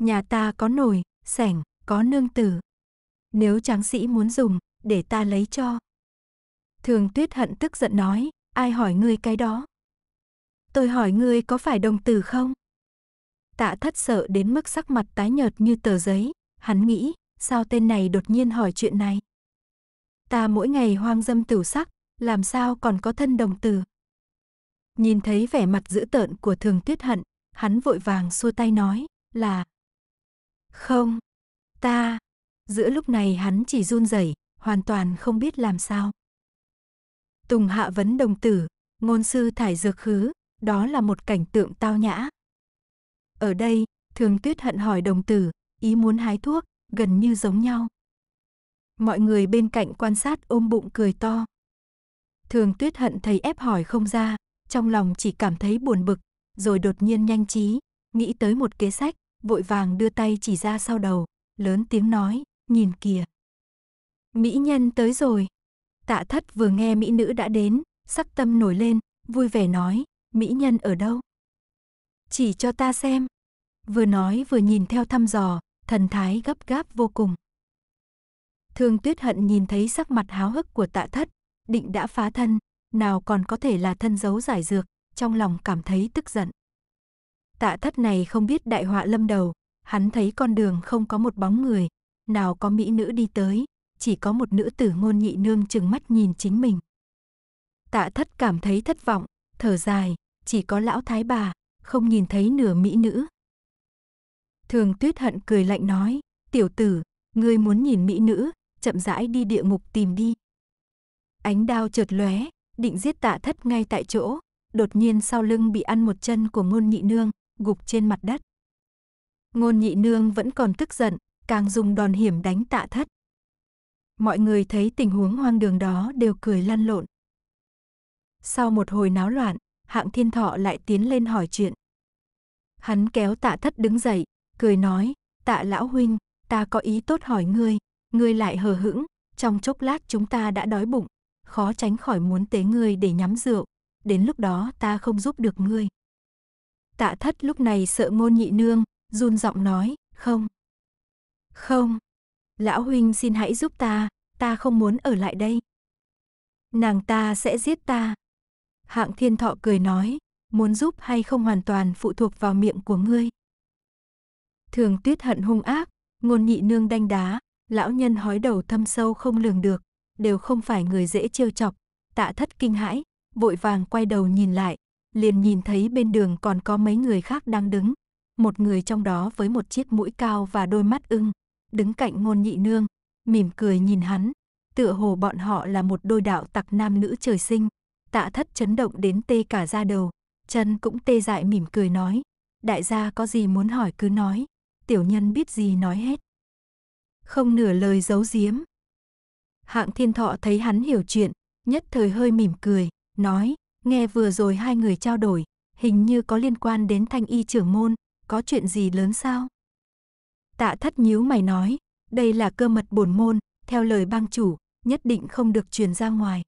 A: Nhà ta có nồi, sẻng, có nương tử. Nếu tráng sĩ muốn dùng, để ta lấy cho. Thường tuyết hận tức giận nói, ai hỏi ngươi cái đó? Tôi hỏi ngươi có phải đồng tử không? Tạ thất sợ đến mức sắc mặt tái nhợt như tờ giấy, hắn nghĩ, sao tên này đột nhiên hỏi chuyện này? Ta mỗi ngày hoang dâm tử sắc, làm sao còn có thân đồng tử? Nhìn thấy vẻ mặt dữ tợn của thường tuyết hận, hắn vội vàng xua tay nói, là Không, ta, giữa lúc này hắn chỉ run rẩy hoàn toàn không biết làm sao. Tùng hạ vấn đồng tử, ngôn sư thải dược khứ, đó là một cảnh tượng tao nhã. Ở đây, thường tuyết hận hỏi đồng tử, ý muốn hái thuốc, gần như giống nhau. Mọi người bên cạnh quan sát ôm bụng cười to. Thường tuyết hận thầy ép hỏi không ra, trong lòng chỉ cảm thấy buồn bực, rồi đột nhiên nhanh trí, nghĩ tới một kế sách, vội vàng đưa tay chỉ ra sau đầu, lớn tiếng nói, nhìn kìa. Mỹ nhân tới rồi. Tạ thất vừa nghe mỹ nữ đã đến, sắc tâm nổi lên, vui vẻ nói, mỹ nhân ở đâu? Chỉ cho ta xem. Vừa nói vừa nhìn theo thăm dò, thần thái gấp gáp vô cùng. Thương tuyết hận nhìn thấy sắc mặt háo hức của tạ thất, định đã phá thân, nào còn có thể là thân giấu giải dược, trong lòng cảm thấy tức giận. Tạ thất này không biết đại họa lâm đầu, hắn thấy con đường không có một bóng người, nào có mỹ nữ đi tới, chỉ có một nữ tử ngôn nhị nương chừng mắt nhìn chính mình. Tạ thất cảm thấy thất vọng, thở dài, chỉ có lão thái bà, không nhìn thấy nửa mỹ nữ. Thường tuyết hận cười lạnh nói, tiểu tử, ngươi muốn nhìn mỹ nữ, chậm rãi đi địa ngục tìm đi. Ánh đao chợt lóe, định giết tạ thất ngay tại chỗ, đột nhiên sau lưng bị ăn một chân của ngôn nhị nương, gục trên mặt đất. Ngôn nhị nương vẫn còn tức giận, càng dùng đòn hiểm đánh tạ thất. Mọi người thấy tình huống hoang đường đó đều cười lăn lộn. Sau một hồi náo loạn, hạng thiên thọ lại tiến lên hỏi chuyện. Hắn kéo tạ thất đứng dậy, cười nói, tạ lão huynh, ta có ý tốt hỏi ngươi, ngươi lại hờ hững, trong chốc lát chúng ta đã đói bụng, khó tránh khỏi muốn tế ngươi để nhắm rượu, đến lúc đó ta không giúp được ngươi. Tạ thất lúc này sợ ngôn nhị nương, run giọng nói, không. Không. Lão huynh xin hãy giúp ta, ta không muốn ở lại đây. Nàng ta sẽ giết ta. Hạng thiên thọ cười nói, muốn giúp hay không hoàn toàn phụ thuộc vào miệng của ngươi. Thường tuyết hận hung ác, ngôn nhị nương đanh đá, lão nhân hói đầu thâm sâu không lường được, đều không phải người dễ trêu chọc, tạ thất kinh hãi, vội vàng quay đầu nhìn lại, liền nhìn thấy bên đường còn có mấy người khác đang đứng, một người trong đó với một chiếc mũi cao và đôi mắt ưng đứng cạnh ngôn nhị nương, mỉm cười nhìn hắn. Tựa hồ bọn họ là một đôi đạo tặc nam nữ trời sinh. Tạ thất chấn động đến tê cả da đầu. Chân cũng tê dại mỉm cười nói. Đại gia có gì muốn hỏi cứ nói. Tiểu nhân biết gì nói hết. Không nửa lời giấu giếm. Hạng thiên thọ thấy hắn hiểu chuyện, nhất thời hơi mỉm cười, nói, nghe vừa rồi hai người trao đổi, hình như có liên quan đến thanh y trưởng môn, có chuyện gì lớn sao? Tạ thất nhíu mày nói, đây là cơ mật bổn môn, theo lời bang chủ, nhất định không được truyền ra ngoài.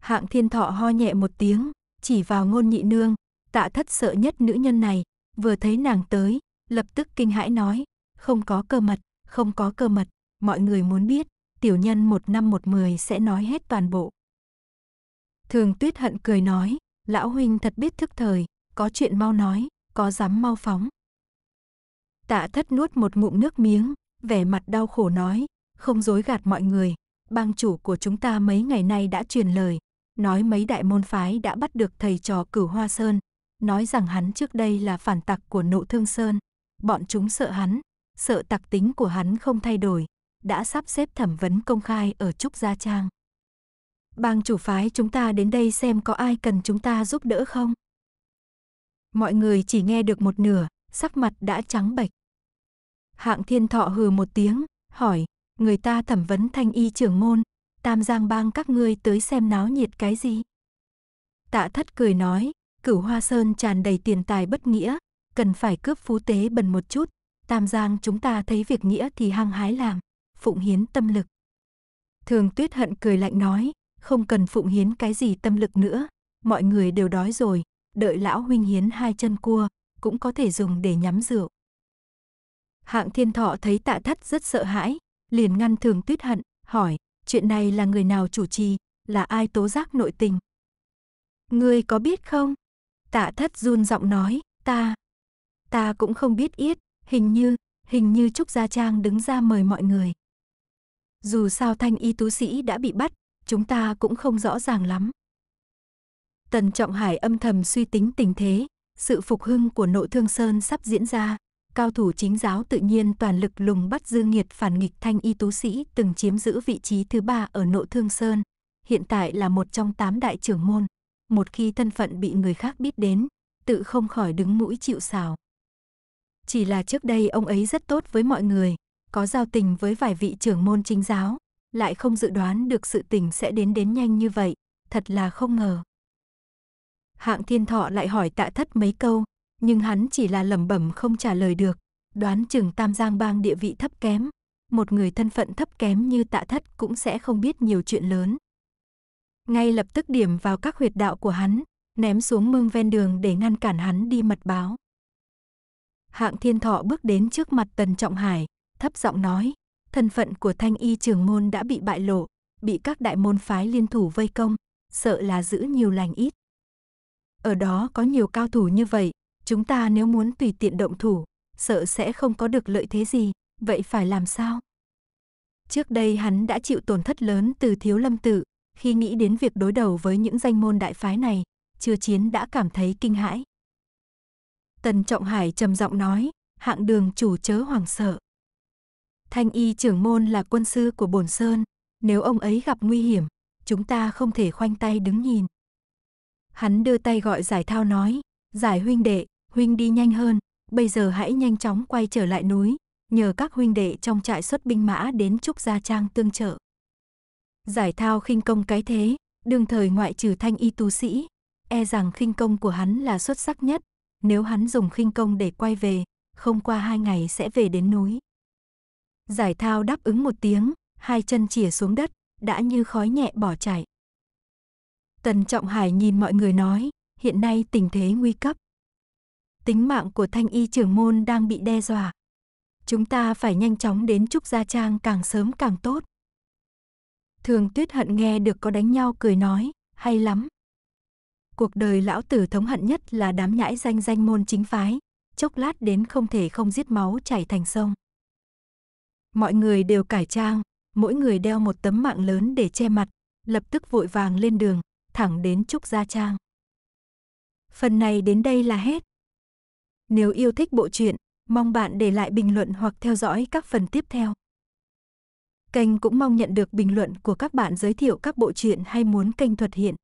A: Hạng thiên thọ ho nhẹ một tiếng, chỉ vào ngôn nhị nương, tạ thất sợ nhất nữ nhân này, vừa thấy nàng tới, lập tức kinh hãi nói, không có cơ mật, không có cơ mật, mọi người muốn biết, tiểu nhân một năm một mười sẽ nói hết toàn bộ. Thường tuyết hận cười nói, lão huynh thật biết thức thời, có chuyện mau nói, có dám mau phóng. Tạ thất nuốt một ngụm nước miếng, vẻ mặt đau khổ nói, không dối gạt mọi người, bang chủ của chúng ta mấy ngày nay đã truyền lời, nói mấy đại môn phái đã bắt được thầy trò cửu hoa sơn, nói rằng hắn trước đây là phản tặc của nộ thương sơn. Bọn chúng sợ hắn, sợ tặc tính của hắn không thay đổi, đã sắp xếp thẩm vấn công khai ở Trúc Gia Trang. Bang chủ phái chúng ta đến đây xem có ai cần chúng ta giúp đỡ không? Mọi người chỉ nghe được một nửa, sắc mặt đã trắng bệch. Hạng thiên thọ hừ một tiếng, hỏi, người ta thẩm vấn thanh y trưởng môn, tam giang bang các ngươi tới xem náo nhiệt cái gì? Tạ thất cười nói, cửu hoa sơn tràn đầy tiền tài bất nghĩa, cần phải cướp phú tế bần một chút, tam giang chúng ta thấy việc nghĩa thì hăng hái làm, phụng hiến tâm lực. Thường tuyết hận cười lạnh nói, không cần phụng hiến cái gì tâm lực nữa, mọi người đều đói rồi, đợi lão huynh hiến hai chân cua, cũng có thể dùng để nhắm rượu. Hạng thiên thọ thấy tạ Thất rất sợ hãi, liền ngăn thường tuyết hận, hỏi, chuyện này là người nào chủ trì, là ai tố giác nội tình? Ngươi có biết không? Tạ thất run giọng nói, ta, ta cũng không biết ít, hình như, hình như Trúc Gia Trang đứng ra mời mọi người. Dù sao thanh y tú sĩ đã bị bắt, chúng ta cũng không rõ ràng lắm. Tần Trọng Hải âm thầm suy tính tình thế, sự phục hưng của nội thương sơn sắp diễn ra, cao thủ chính giáo tự nhiên toàn lực lùng bắt dư nghiệt phản nghịch thanh y tú sĩ từng chiếm giữ vị trí thứ ba ở nội thương sơn, hiện tại là một trong tám đại trưởng môn. Một khi thân phận bị người khác biết đến, tự không khỏi đứng mũi chịu xào. Chỉ là trước đây ông ấy rất tốt với mọi người, có giao tình với vài vị trưởng môn chính giáo, lại không dự đoán được sự tình sẽ đến đến nhanh như vậy, thật là không ngờ. Hạng thiên thọ lại hỏi tạ thất mấy câu, nhưng hắn chỉ là lẩm bẩm không trả lời được. Đoán chừng Tam Giang bang địa vị thấp kém, một người thân phận thấp kém như tạ thất cũng sẽ không biết nhiều chuyện lớn. Ngay lập tức điểm vào các huyệt đạo của hắn, ném xuống mương ven đường để ngăn cản hắn đi mật báo. Hạng thiên thọ bước đến trước mặt Tần Trọng Hải, thấp giọng nói, thân phận của thanh y trường môn đã bị bại lộ, bị các đại môn phái liên thủ vây công, sợ là giữ nhiều lành ít. Ở đó có nhiều cao thủ như vậy, chúng ta nếu muốn tùy tiện động thủ, sợ sẽ không có được lợi thế gì, vậy phải làm sao? Trước đây hắn đã chịu tổn thất lớn từ thiếu lâm tự, khi nghĩ đến việc đối đầu với những danh môn đại phái này, chưa chiến đã cảm thấy kinh hãi. Tần Trọng Hải trầm giọng nói, hạng đường chủ chớ hoàng sợ. Thanh y trưởng môn là quân sư của bổn sơn, nếu ông ấy gặp nguy hiểm, chúng ta không thể khoanh tay đứng nhìn. Hắn đưa tay gọi giải thao nói, giải huynh đệ, huynh đi nhanh hơn, bây giờ hãy nhanh chóng quay trở lại núi, nhờ các huynh đệ trong trại xuất binh mã đến Trúc Gia Trang tương trợ. Giải thao khinh công cái thế, đương thời ngoại trừ thanh y tu sĩ, e rằng khinh công của hắn là xuất sắc nhất, nếu hắn dùng khinh công để quay về, không qua hai ngày sẽ về đến núi. Giải thao đáp ứng một tiếng, hai chân chìa xuống đất, đã như khói nhẹ bỏ chạy. Tần Trọng Hải nhìn mọi người nói, hiện nay tình thế nguy cấp. Tính mạng của thanh y trưởng môn đang bị đe dọa. Chúng ta phải nhanh chóng đến Trúc Gia Trang càng sớm càng tốt. Thường tuyết hận nghe được có đánh nhau cười nói, hay lắm. Cuộc đời lão tử thống hận nhất là đám nhãi danh danh môn chính phái, chốc lát đến không thể không giết máu chảy thành sông. Mọi người đều cải trang, mỗi người đeo một tấm mạng lớn để che mặt, lập tức vội vàng lên đường, thẳng đến Trúc Gia Trang. Phần này đến đây là hết. Nếu yêu thích bộ truyện, mong bạn để lại bình luận hoặc theo dõi các phần tiếp theo. Kênh cũng mong nhận được bình luận của các bạn giới thiệu các bộ truyện hay muốn kênh thuật hiện.